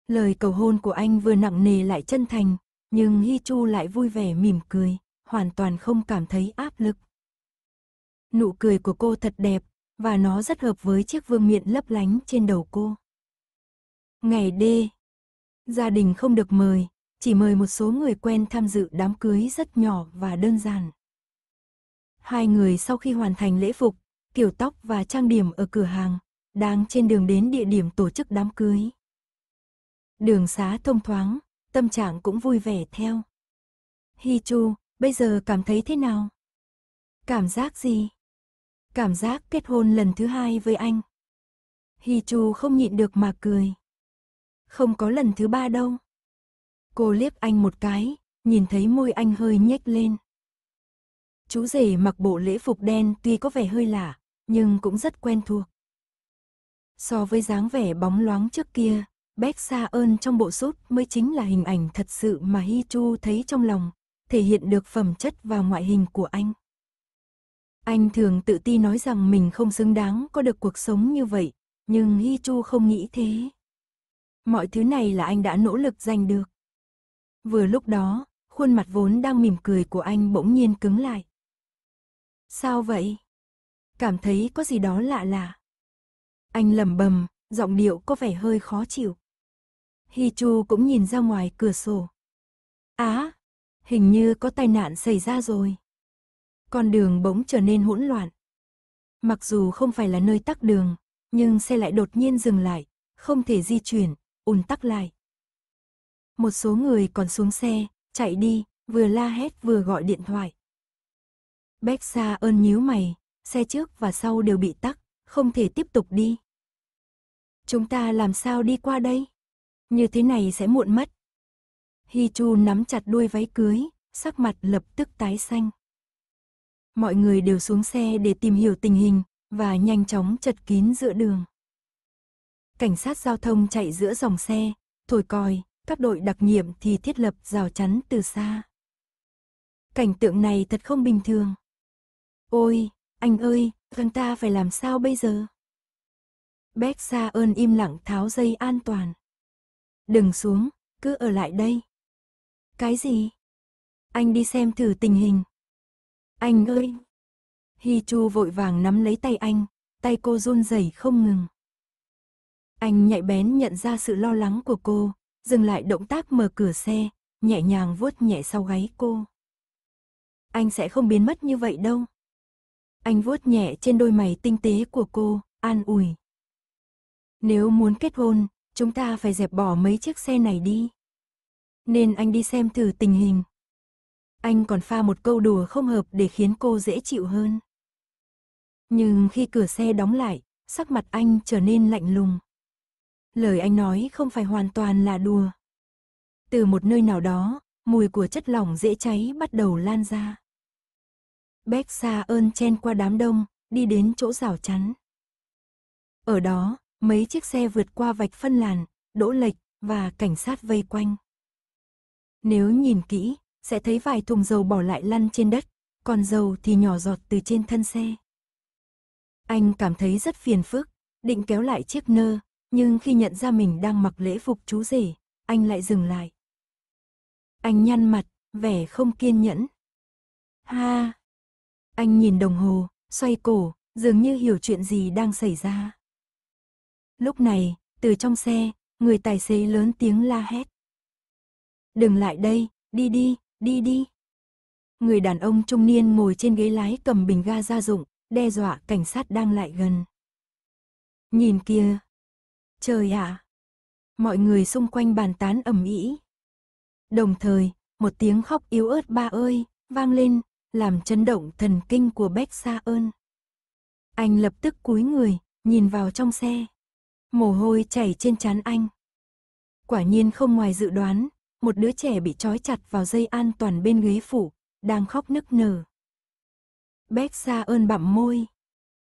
Lời cầu hôn của anh vừa nặng nề lại chân thành, nhưng Hi Chu lại vui vẻ mỉm cười, hoàn toàn không cảm thấy áp lực. Nụ cười của cô thật đẹp, và nó rất hợp với chiếc vương miện lấp lánh trên đầu cô. Ngày D. Gia đình không được mời, chỉ mời một số người quen tham dự đám cưới rất nhỏ và đơn giản. Hai người sau khi hoàn thành lễ phục, kiểu tóc và trang điểm ở cửa hàng, đang trên đường đến địa điểm tổ chức đám cưới. Đường xá thông thoáng, tâm trạng cũng vui vẻ theo. Hi Chu, bây giờ cảm thấy thế nào? Cảm giác gì? Cảm giác kết hôn lần thứ hai với anh. Hi Chu không nhịn được mà cười. Không có lần thứ ba đâu. Cô liếc anh một cái, nhìn thấy môi anh hơi nhếch lên. Chú rể mặc bộ lễ phục đen tuy có vẻ hơi lạ, nhưng cũng rất quen thuộc. So với dáng vẻ bóng loáng trước kia, Bách Sa ơn trong bộ sút mới chính là hình ảnh thật sự mà Hi Chu thấy trong lòng, thể hiện được phẩm chất và ngoại hình của anh. Anh thường tự ti nói rằng mình không xứng đáng có được cuộc sống như vậy, nhưng Hi Chu không nghĩ thế. Mọi thứ này là anh đã nỗ lực giành được. Vừa lúc đó, khuôn mặt vốn đang mỉm cười của anh bỗng nhiên cứng lại. Sao vậy? Cảm thấy có gì đó lạ lạ. Anh lẩm bẩm, giọng điệu có vẻ hơi khó chịu. Hi Chu cũng nhìn ra ngoài cửa sổ. Á, à, hình như có tai nạn xảy ra rồi. Con đường bỗng trở nên hỗn loạn. Mặc dù không phải là nơi tắc đường, nhưng xe lại đột nhiên dừng lại, không thể di chuyển, ùn tắc lại. Một số người còn xuống xe, chạy đi, vừa la hét vừa gọi điện thoại. Bách Sa ơn nhíu mày, xe trước và sau đều bị tắc, không thể tiếp tục đi. Chúng ta làm sao đi qua đây? Như thế này sẽ muộn mất. Hi Chu nắm chặt đuôi váy cưới, sắc mặt lập tức tái xanh mọi người đều xuống xe để tìm hiểu tình hình và nhanh chóng chật kín giữa đường. Cảnh sát giao thông chạy giữa dòng xe, thổi còi, các đội đặc nhiệm thì thiết lập rào chắn từ xa. Cảnh tượng này thật không bình thường. Ôi, anh ơi, gần ta phải làm sao bây giờ? Bác Sa ơn im lặng tháo dây an toàn. Đừng xuống, cứ ở lại đây. Cái gì? Anh đi xem thử tình hình. Anh ơi! Hi Chu vội vàng nắm lấy tay anh, tay cô run rẩy không ngừng. Anh nhạy bén nhận ra sự lo lắng của cô, dừng lại động tác mở cửa xe, nhẹ nhàng vuốt nhẹ sau gáy cô. Anh sẽ không biến mất như vậy đâu. Anh vuốt nhẹ trên đôi mày tinh tế của cô, an ủi. Nếu muốn kết hôn, chúng ta phải dẹp bỏ mấy chiếc xe này đi. Nên anh đi xem thử tình hình, anh còn pha một câu đùa không hợp để khiến cô dễ chịu hơn. Nhưng khi cửa xe đóng lại, sắc mặt anh trở nên lạnh lùng. Lời anh nói không phải hoàn toàn là đùa. Từ một nơi nào đó, mùi của chất lỏng dễ cháy bắt đầu lan ra. Bách xa ơn chen qua đám đông, đi đến chỗ rào chắn. Ở đó, mấy chiếc xe vượt qua vạch phân làn, đỗ lệch và cảnh sát vây quanh. Nếu nhìn kỹ, sẽ thấy vài thùng dầu bỏ lại lăn trên đất, còn dầu thì nhỏ giọt từ trên thân xe. Anh cảm thấy rất phiền phức, định kéo lại chiếc nơ, nhưng khi nhận ra mình đang mặc lễ phục chú rể, anh lại dừng lại. Anh nhăn mặt, vẻ không kiên nhẫn. Ha! Anh nhìn đồng hồ, xoay cổ, dường như hiểu chuyện gì đang xảy ra. Lúc này, từ trong xe, người tài xế lớn tiếng la hét. Đừng lại đây, đi đi, đi đi. Người đàn ông trung niên ngồi trên ghế lái cầm bình ga gia dụng, đe dọa cảnh sát đang lại gần. Nhìn kia, trời ạ. Mọi người xung quanh bàn tán ầm ĩ. Đồng thời, một tiếng khóc yếu ớt ba ơi vang lên, làm chấn động thần kinh của Bách Sa ơn. Anh lập tức cúi người, nhìn vào trong xe. Mồ hôi chảy trên trán anh. Quả nhiên không ngoài dự đoán, một đứa trẻ bị trói chặt vào dây an toàn bên ghế phủ, đang khóc nức nở. Bét xa ơn bặm môi.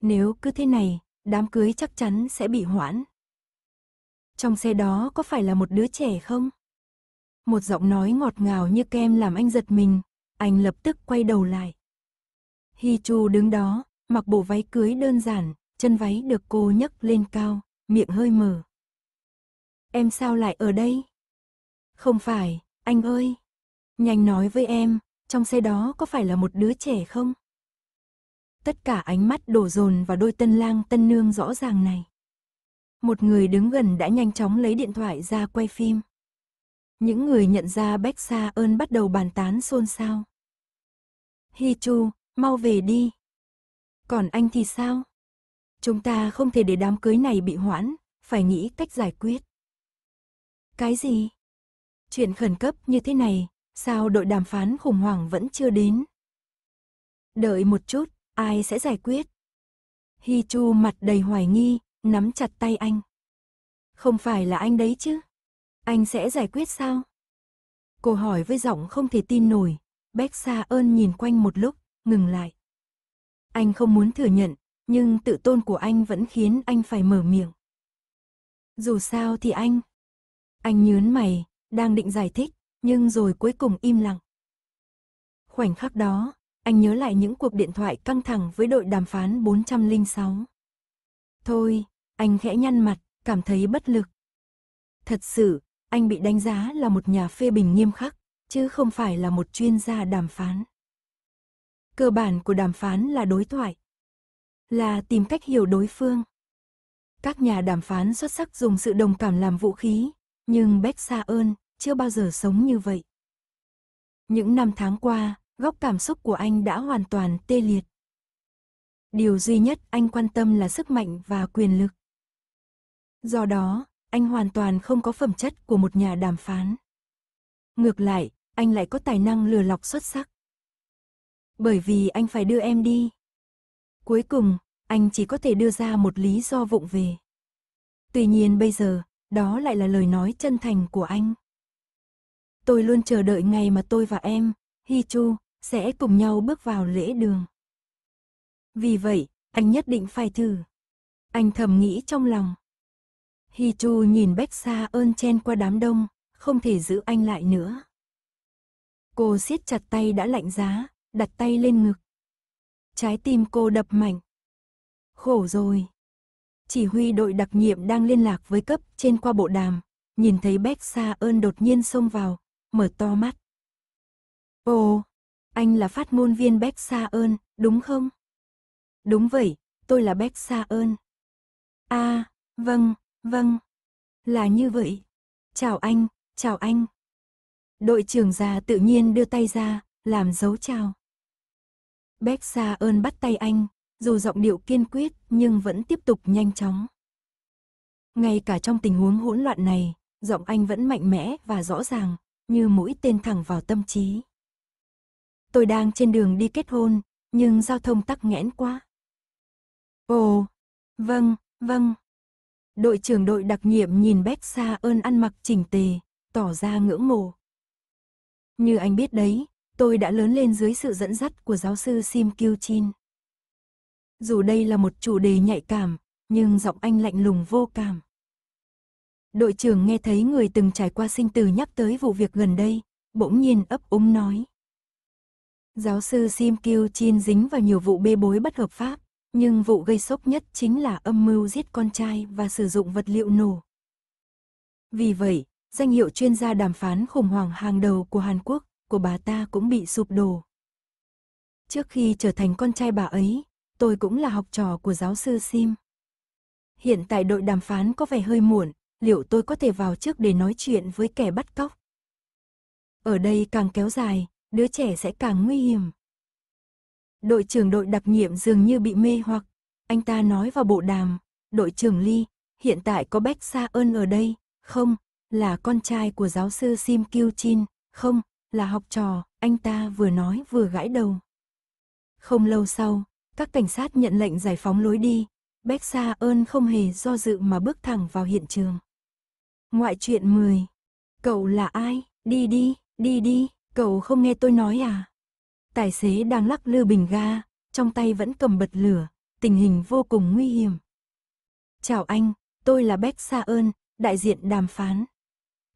Nếu cứ thế này, đám cưới chắc chắn sẽ bị hoãn. Trong xe đó có phải là một đứa trẻ không? Một giọng nói ngọt ngào như kem làm anh giật mình, anh lập tức quay đầu lại. Hi Chu đứng đó, mặc bộ váy cưới đơn giản, chân váy được cô nhấc lên cao, miệng hơi mở. Em sao lại ở đây? Không phải, anh ơi. Nhanh nói với em, trong xe đó có phải là một đứa trẻ không? Tất cả ánh mắt đổ dồn vào đôi tân lang tân nương rõ ràng này. Một người đứng gần đã nhanh chóng lấy điện thoại ra quay phim. Những người nhận ra Bách Sa ơn bắt đầu bàn tán xôn xao. Hi Chu, mau về đi. Còn anh thì sao? Chúng ta không thể để đám cưới này bị hoãn, phải nghĩ cách giải quyết. Cái gì? Chuyện khẩn cấp như thế này, sao đội đàm phán khủng hoảng vẫn chưa đến? Đợi một chút, ai sẽ giải quyết? Hi Chu mặt đầy hoài nghi, nắm chặt tay anh. Không phải là anh đấy chứ? Anh sẽ giải quyết sao? Cô hỏi với giọng không thể tin nổi. Bách Sa ơn nhìn quanh một lúc, ngừng lại. Anh không muốn thừa nhận, nhưng tự tôn của anh vẫn khiến anh phải mở miệng. Dù sao thì anh... Anh nhớn mày, đang định giải thích, nhưng rồi cuối cùng im lặng. Khoảnh khắc đó, anh nhớ lại những cuộc điện thoại căng thẳng với đội đàm phán 406. Thôi, anh khẽ nhăn mặt, cảm thấy bất lực. Thật sự, anh bị đánh giá là một nhà phê bình nghiêm khắc, chứ không phải là một chuyên gia đàm phán. Cơ bản của đàm phán là đối thoại, là tìm cách hiểu đối phương. Các nhà đàm phán xuất sắc dùng sự đồng cảm làm vũ khí, nhưng Beck xa ơn, chưa bao giờ sống như vậy. Những năm tháng qua, góc cảm xúc của anh đã hoàn toàn tê liệt. Điều duy nhất anh quan tâm là sức mạnh và quyền lực. Do đó, anh hoàn toàn không có phẩm chất của một nhà đàm phán. Ngược lại, anh lại có tài năng lừa lọc xuất sắc. Bởi vì anh phải đưa em đi. Cuối cùng, anh chỉ có thể đưa ra một lý do vụng về. Tuy nhiên bây giờ, đó lại là lời nói chân thành của anh. Tôi luôn chờ đợi ngày mà tôi và em, Hi Chu, sẽ cùng nhau bước vào lễ đường. Vì vậy, anh nhất định phải thử. Anh thầm nghĩ trong lòng. Hi Chu nhìn Bách Sa ơn chen qua đám đông, không thể giữ anh lại nữa. Cô siết chặt tay đã lạnh giá, đặt tay lên ngực. Trái tim cô đập mạnh. Khổ rồi. Chỉ huy đội đặc nhiệm đang liên lạc với cấp trên qua bộ đàm, nhìn thấy Bách Sa ơn đột nhiên xông vào, mở to mắt. Ồ, anh là phát ngôn viên Beck Sa ơn, đúng không? Đúng vậy, tôi là Beck Sa ơn. À, vâng, vâng. Là như vậy. Chào anh, chào anh. Đội trưởng già tự nhiên đưa tay ra, làm dấu chào. Beck Sa ơn bắt tay anh, dù giọng điệu kiên quyết nhưng vẫn tiếp tục nhanh chóng. Ngay cả trong tình huống hỗn loạn này, giọng anh vẫn mạnh mẽ và rõ ràng, như mũi tên thẳng vào tâm trí. Tôi đang trên đường đi kết hôn, nhưng giao thông tắc nghẽn quá. Ồ, vâng, vâng. Đội trưởng đội đặc nhiệm nhìn Bét xa ơn ăn mặc chỉnh tề, tỏ ra ngưỡng mộ. Như anh biết đấy, tôi đã lớn lên dưới sự dẫn dắt của giáo sư Sim Kyu Chin. Dù đây là một chủ đề nhạy cảm, nhưng giọng anh lạnh lùng vô cảm. Đội trưởng nghe thấy người từng trải qua sinh tử nhắc tới vụ việc gần đây, bỗng nhiên ấp úng nói. Giáo sư Sim Kyu Chin dính vào nhiều vụ bê bối bất hợp pháp, nhưng vụ gây sốc nhất chính là âm mưu giết con trai và sử dụng vật liệu nổ. Vì vậy, danh hiệu chuyên gia đàm phán khủng hoảng hàng đầu của Hàn Quốc, của bà ta cũng bị sụp đổ. Trước khi trở thành con trai bà ấy, tôi cũng là học trò của giáo sư Sim. Hiện tại đội đàm phán có vẻ hơi muộn, liệu tôi có thể vào trước để nói chuyện với kẻ bắt cóc? Ở đây càng kéo dài, đứa trẻ sẽ càng nguy hiểm. Đội trưởng đội đặc nhiệm dường như bị mê hoặc, anh ta nói vào bộ đàm, đội trưởng Ly, hiện tại có Bách Sa Ơn ở đây, không, là con trai của giáo sư Sim Kiu Chin, không, là học trò, anh ta vừa nói vừa gãi đầu. Không lâu sau, các cảnh sát nhận lệnh giải phóng lối đi, Bách Sa ơn không hề do dự mà bước thẳng vào hiện trường. Ngoại chuyện 10. Cậu là ai? Đi đi, đi đi, cậu không nghe tôi nói à? Tài xế đang lắc lư bình ga, trong tay vẫn cầm bật lửa, tình hình vô cùng nguy hiểm. Chào anh, tôi là Bách Sa ơn, đại diện đàm phán.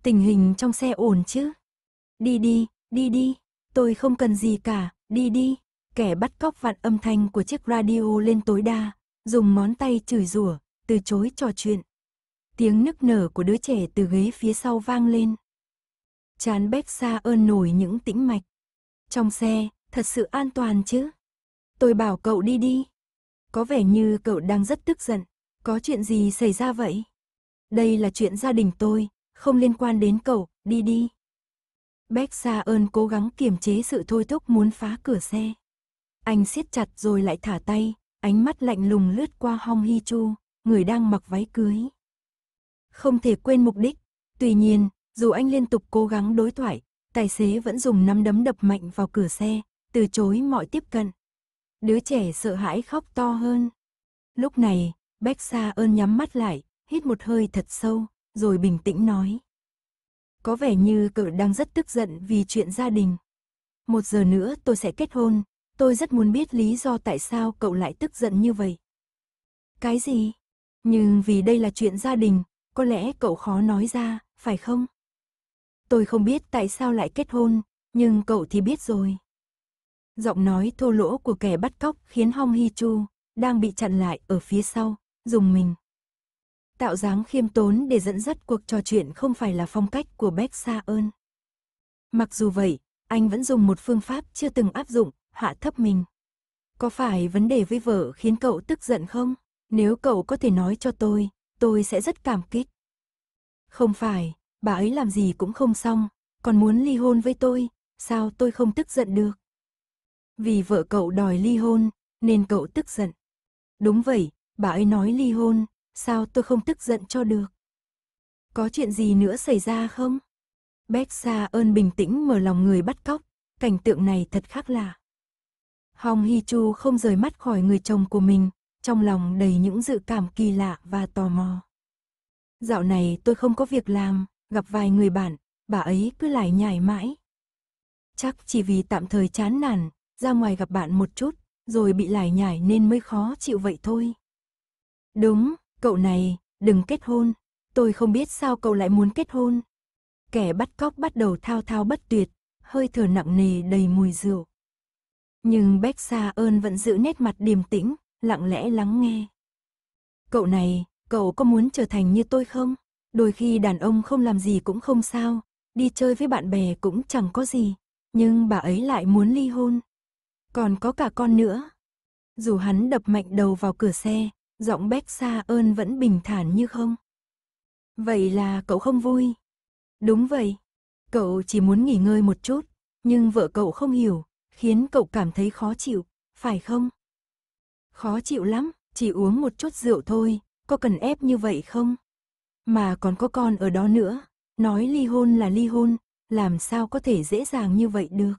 Tình hình trong xe ổn chứ? Đi đi, đi đi, tôi không cần gì cả, đi đi. Kẻ bắt cóc vặn âm thanh của chiếc radio lên tối đa, dùng món tay chửi rủa, từ chối trò chuyện. Tiếng nức nở của đứa trẻ từ ghế phía sau vang lên. Chán bếp xa ơn nổi những tĩnh mạch. Trong xe, thật sự an toàn chứ? Tôi bảo cậu đi đi. Có vẻ như cậu đang rất tức giận. Có chuyện gì xảy ra vậy? Đây là chuyện gia đình tôi, không liên quan đến cậu, đi đi. Bách Sa ơn cố gắng kiềm chế sự thôi thúc muốn phá cửa xe. Anh siết chặt rồi lại thả tay, ánh mắt lạnh lùng lướt qua Hong Hi Chu, người đang mặc váy cưới. Không thể quên mục đích, tuy nhiên, dù anh liên tục cố gắng đối thoại, tài xế vẫn dùng nắm đấm đập mạnh vào cửa xe, từ chối mọi tiếp cận. Đứa trẻ sợ hãi khóc to hơn. Lúc này, Bách Sa ơn nhắm mắt lại, hít một hơi thật sâu, rồi bình tĩnh nói. Có vẻ như cậu đang rất tức giận vì chuyện gia đình. Một giờ nữa tôi sẽ kết hôn, Tôi rất muốn biết lý do tại sao cậu lại tức giận như vậy. Cái gì? Nhưng vì đây là chuyện gia đình, có lẽ cậu khó nói ra, phải không? Tôi không biết tại sao lại kết hôn, nhưng cậu thì biết rồi. Giọng nói thô lỗ của kẻ bắt cóc khiến Hong Hi Chu, đang bị chặn lại ở phía sau, dùng mình. Tạo dáng khiêm tốn để dẫn dắt cuộc trò chuyện không phải là phong cách của Beck Sa ơn. Mặc dù vậy, anh vẫn dùng một phương pháp chưa từng áp dụng, hạ thấp mình. Có phải vấn đề với vợ khiến cậu tức giận không? Nếu cậu có thể nói cho tôi, tôi sẽ rất cảm kích. Không phải, bà ấy làm gì cũng không xong, còn muốn ly hôn với tôi, sao tôi không tức giận được? Vì vợ cậu đòi ly hôn, nên cậu tức giận. Đúng vậy, bà ấy nói ly hôn, sao tôi không tức giận cho được? Có chuyện gì nữa xảy ra không? Bách Sa ơn bình tĩnh mở lòng người bắt cóc, cảnh tượng này thật khác lạ. Hong Hi Chu không rời mắt khỏi người chồng của mình, trong lòng đầy những dự cảm kỳ lạ và tò mò. Dạo này tôi không có việc làm, gặp vài người bạn, bà ấy cứ lại nhảy mãi. Chắc chỉ vì tạm thời chán nản, ra ngoài gặp bạn một chút, rồi bị lại nhảy nên mới khó chịu vậy thôi. Đúng, cậu này, đừng kết hôn, tôi không biết sao cậu lại muốn kết hôn. Kẻ bắt cóc bắt đầu thao thao bất tuyệt, hơi thở nặng nề đầy mùi rượu. Nhưng Bách Sa ơn vẫn giữ nét mặt điềm tĩnh, lặng lẽ lắng nghe. Cậu này, cậu có muốn trở thành như tôi không? Đôi khi đàn ông không làm gì cũng không sao, đi chơi với bạn bè cũng chẳng có gì, nhưng bà ấy lại muốn ly hôn. Còn có cả con nữa. Dù hắn đập mạnh đầu vào cửa xe, giọng Bách Sa ơn vẫn bình thản như không. Vậy là cậu không vui? Đúng vậy. Cậu chỉ muốn nghỉ ngơi một chút, nhưng vợ cậu không hiểu, khiến cậu cảm thấy khó chịu, phải không? Khó chịu lắm, chỉ uống một chút rượu thôi, có cần ép như vậy không? Mà còn có con ở đó nữa, nói ly hôn là ly hôn, làm sao có thể dễ dàng như vậy được?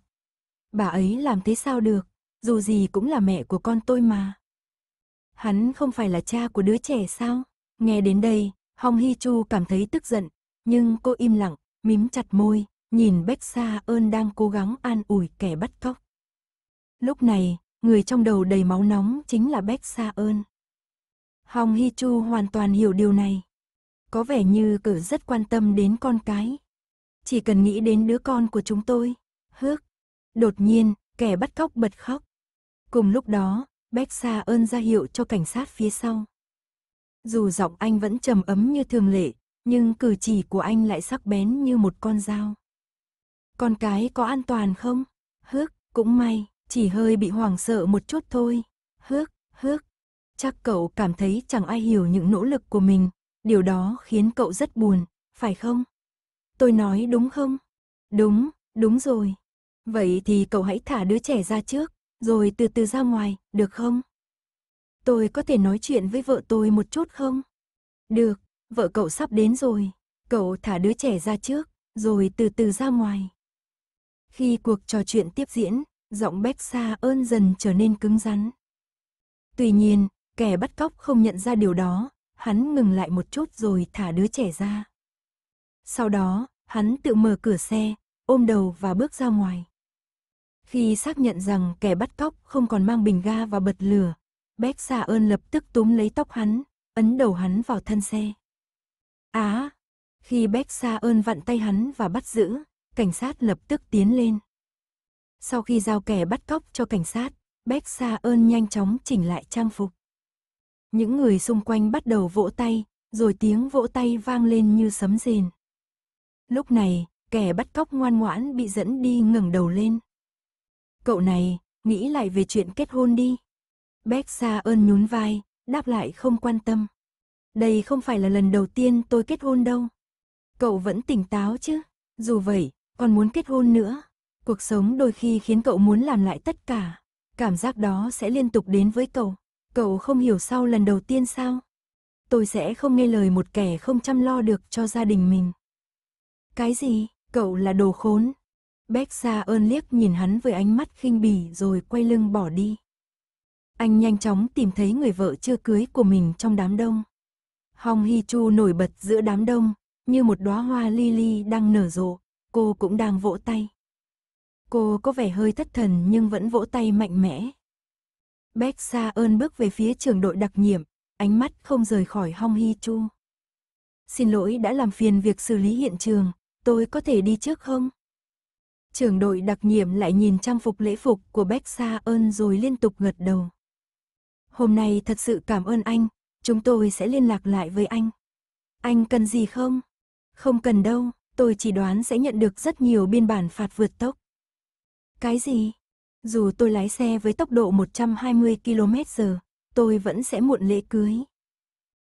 Bà ấy làm thế sao được, dù gì cũng là mẹ của con tôi mà. Hắn không phải là cha của đứa trẻ sao? Nghe đến đây, Hong Hi Chu cảm thấy tức giận, nhưng cô im lặng, mím chặt môi, nhìn Bách Sa ơn đang cố gắng an ủi kẻ bắt cóc. Lúc này, người trong đầu đầy máu nóng chính là Bách Sa ơn. Hong Hi Chu hoàn toàn hiểu điều này. Có vẻ như cử rất quan tâm đến con cái. Chỉ cần nghĩ đến đứa con của chúng tôi. Hước. Đột nhiên, kẻ bắt cóc bật khóc. Cùng lúc đó, Bách Sa ơn ra hiệu cho cảnh sát phía sau. Dù giọng anh vẫn trầm ấm như thường lệ, nhưng cử chỉ của anh lại sắc bén như một con dao. Con cái có an toàn không? Hước, cũng may, chỉ hơi bị hoảng sợ một chút thôi. Hước, hước. Chắc cậu cảm thấy chẳng ai hiểu những nỗ lực của mình. Điều đó khiến cậu rất buồn, phải không? Tôi nói đúng không? Đúng, đúng rồi. Vậy thì cậu hãy thả đứa trẻ ra trước, rồi từ từ ra ngoài, được không? Tôi có thể nói chuyện với vợ tôi một chút không? Được, vợ cậu sắp đến rồi. Cậu thả đứa trẻ ra trước, rồi từ từ ra ngoài. Khi cuộc trò chuyện tiếp diễn, Giọng Bách xa ơn dần trở nên cứng rắn. Tuy nhiên, kẻ bắt cóc không nhận ra điều đó, hắn ngừng lại một chút rồi thả đứa trẻ ra. Sau đó, hắn tự mở cửa xe, ôm đầu và bước ra ngoài. Khi xác nhận rằng kẻ bắt cóc không còn mang bình ga và bật lửa, Bách xa ơn lập tức túm lấy tóc hắn, ấn đầu hắn vào thân xe. Á! À, khi Bách xa ơn vặn tay hắn và bắt giữ, cảnh sát lập tức tiến lên. Sau khi giao kẻ bắt cóc cho cảnh sát, Bách Sa ơn nhanh chóng chỉnh lại trang phục. Những người xung quanh bắt đầu vỗ tay, rồi tiếng vỗ tay vang lên như sấm rền. Lúc này, kẻ bắt cóc ngoan ngoãn bị dẫn đi ngẩng đầu lên. Cậu này, nghĩ lại về chuyện kết hôn đi. Bách Sa ơn nhún vai, đáp lại không quan tâm. Đây không phải là lần đầu tiên tôi kết hôn đâu. Cậu vẫn tỉnh táo chứ, dù vậy, còn muốn kết hôn nữa. Cuộc sống đôi khi khiến cậu muốn làm lại tất cả. Cảm giác đó sẽ liên tục đến với cậu. Cậu không hiểu sau lần đầu tiên sao? Tôi sẽ không nghe lời một kẻ không chăm lo được cho gia đình mình. Cái gì? Cậu là đồ khốn. Bách Sa ơn liếc nhìn hắn với ánh mắt khinh bỉ rồi quay lưng bỏ đi. Anh nhanh chóng tìm thấy người vợ chưa cưới của mình trong đám đông. Hong Hi Chu nổi bật giữa đám đông, như một đóa hoa lily đang nở rộ, cô cũng đang vỗ tay. Cô có vẻ hơi thất thần nhưng vẫn vỗ tay mạnh mẽ. Bách Sa ơn bước về phía trường đội đặc nhiệm, ánh mắt không rời khỏi Hong Hi Chu. Xin lỗi đã làm phiền việc xử lý hiện trường, tôi có thể đi trước không? Trưởng đội đặc nhiệm lại nhìn trang phục lễ phục của Bách Sa ơn rồi liên tục gật đầu. Hôm nay thật sự cảm ơn anh, chúng tôi sẽ liên lạc lại với anh. Anh cần gì không? Không cần đâu, tôi chỉ đoán sẽ nhận được rất nhiều biên bản phạt vượt tốc. Cái gì? Dù tôi lái xe với tốc độ 120 km h tôi vẫn sẽ muộn lễ cưới.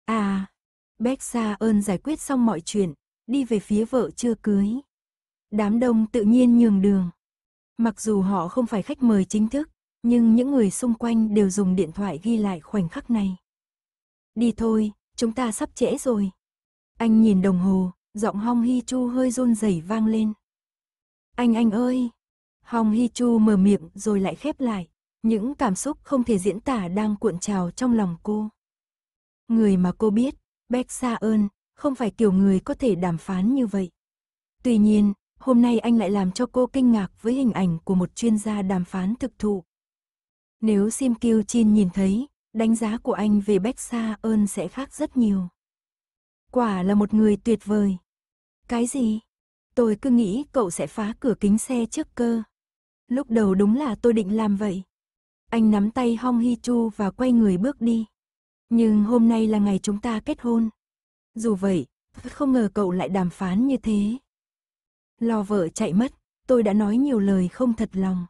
À, bexa ơn giải quyết xong mọi chuyện, đi về phía vợ chưa cưới. Đám đông tự nhiên nhường đường. Mặc dù họ không phải khách mời chính thức, nhưng những người xung quanh đều dùng điện thoại ghi lại khoảnh khắc này. Đi thôi, chúng ta sắp trễ rồi. Anh nhìn đồng hồ, giọng hong hi chu hơi run rẩy vang lên. Anh anh ơi, Hong Hi Chu mở miệng rồi lại khép lại. Những cảm xúc không thể diễn tả đang cuộn trào trong lòng cô. Người mà cô biết, Bách Sa ơn, không phải kiểu người có thể đàm phán như vậy. Tuy nhiên, hôm nay anh lại làm cho cô kinh ngạc với hình ảnh của một chuyên gia đàm phán thực thụ. Nếu Sim Kiêu Chin nhìn thấy, đánh giá của anh về Bách Sa ơn sẽ khác rất nhiều. Quả là một người tuyệt vời. Cái gì? Tôi cứ nghĩ cậu sẽ phá cửa kính xe trước cơ. Lúc đầu đúng là tôi định làm vậy. Anh nắm tay Hong Hi Chu và quay người bước đi. Nhưng hôm nay là ngày chúng ta kết hôn. Dù vậy, không ngờ cậu lại đàm phán như thế. Lo vợ chạy mất, tôi đã nói nhiều lời không thật lòng.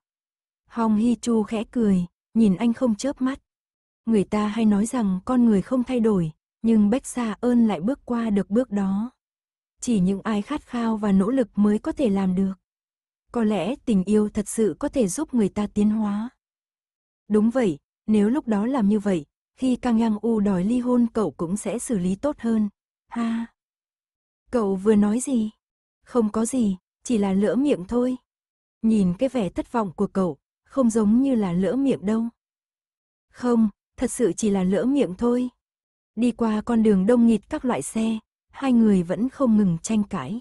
Hong Hi Chu khẽ cười, nhìn anh không chớp mắt. Người ta hay nói rằng con người không thay đổi, nhưng Bách Sa ơn lại bước qua được bước đó. Chỉ những ai khát khao và nỗ lực mới có thể làm được. Có lẽ tình yêu thật sự có thể giúp người ta tiến hóa. Đúng vậy, nếu lúc đó làm như vậy, khi Kang Yang U đòi ly hôn cậu cũng sẽ xử lý tốt hơn. Ha! Cậu vừa nói gì? Không có gì, chỉ là lỡ miệng thôi. Nhìn cái vẻ thất vọng của cậu, không giống như là lỡ miệng đâu. Không, thật sự chỉ là lỡ miệng thôi. Đi qua con đường đông nghịt các loại xe, hai người vẫn không ngừng tranh cãi.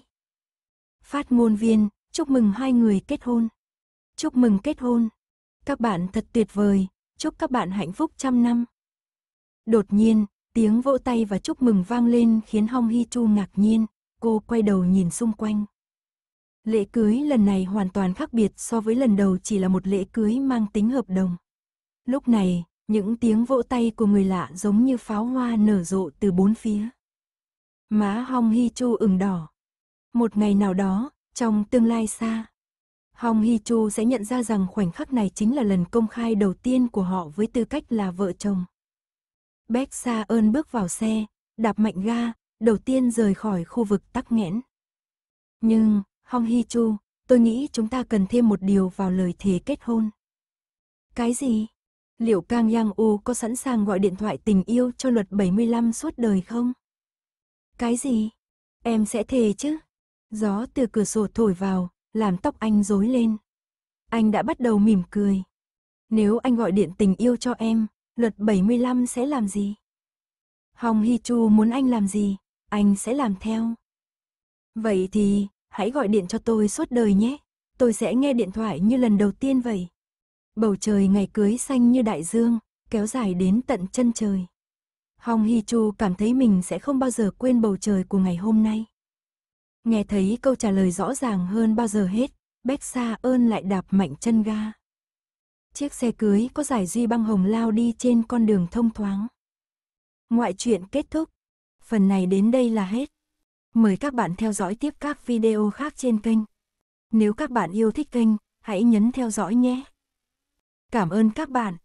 Phát ngôn viên, Chúc mừng hai người kết hôn. Chúc mừng kết hôn. Các bạn thật tuyệt vời, chúc các bạn hạnh phúc trăm năm. Đột nhiên, tiếng vỗ tay và chúc mừng vang lên khiến Hong Hi Chu ngạc nhiên, cô quay đầu nhìn xung quanh. Lễ cưới lần này hoàn toàn khác biệt so với lần đầu chỉ là một lễ cưới mang tính hợp đồng. Lúc này, những tiếng vỗ tay của người lạ giống như pháo hoa nở rộ từ bốn phía. Má Hong Hi Chu ửng đỏ. Một ngày nào đó, trong tương lai xa, Hong Hee Chu sẽ nhận ra rằng khoảnh khắc này chính là lần công khai đầu tiên của họ với tư cách là vợ chồng. Beck Sa ơn bước vào xe, đạp mạnh ga, đầu tiên rời khỏi khu vực tắc nghẽn. Nhưng, Hong Hee Chu, tôi nghĩ chúng ta cần thêm một điều vào lời thề kết hôn. Cái gì? Liệu Kang Yang U có sẵn sàng gọi điện thoại tình yêu cho luật 75 suốt đời không? Cái gì? Em sẽ thề chứ? Gió từ cửa sổ thổi vào, làm tóc anh rối lên. Anh đã bắt đầu mỉm cười. Nếu anh gọi điện tình yêu cho em, luật 75 sẽ làm gì? Hong hy Chu muốn anh làm gì, anh sẽ làm theo. Vậy thì, hãy gọi điện cho tôi suốt đời nhé. Tôi sẽ nghe điện thoại như lần đầu tiên vậy. Bầu trời ngày cưới xanh như đại dương, kéo dài đến tận chân trời. Hong hy Chu cảm thấy mình sẽ không bao giờ quên bầu trời của ngày hôm nay. Nghe thấy câu trả lời rõ ràng hơn bao giờ hết, Bách Sa ơn lại đạp mạnh chân ga. Chiếc xe cưới có giải duy băng hồng lao đi trên con đường thông thoáng. Ngoại truyện kết thúc. Phần này đến đây là hết. Mời các bạn theo dõi tiếp các video khác trên kênh. Nếu các bạn yêu thích kênh, hãy nhấn theo dõi nhé. Cảm ơn các bạn.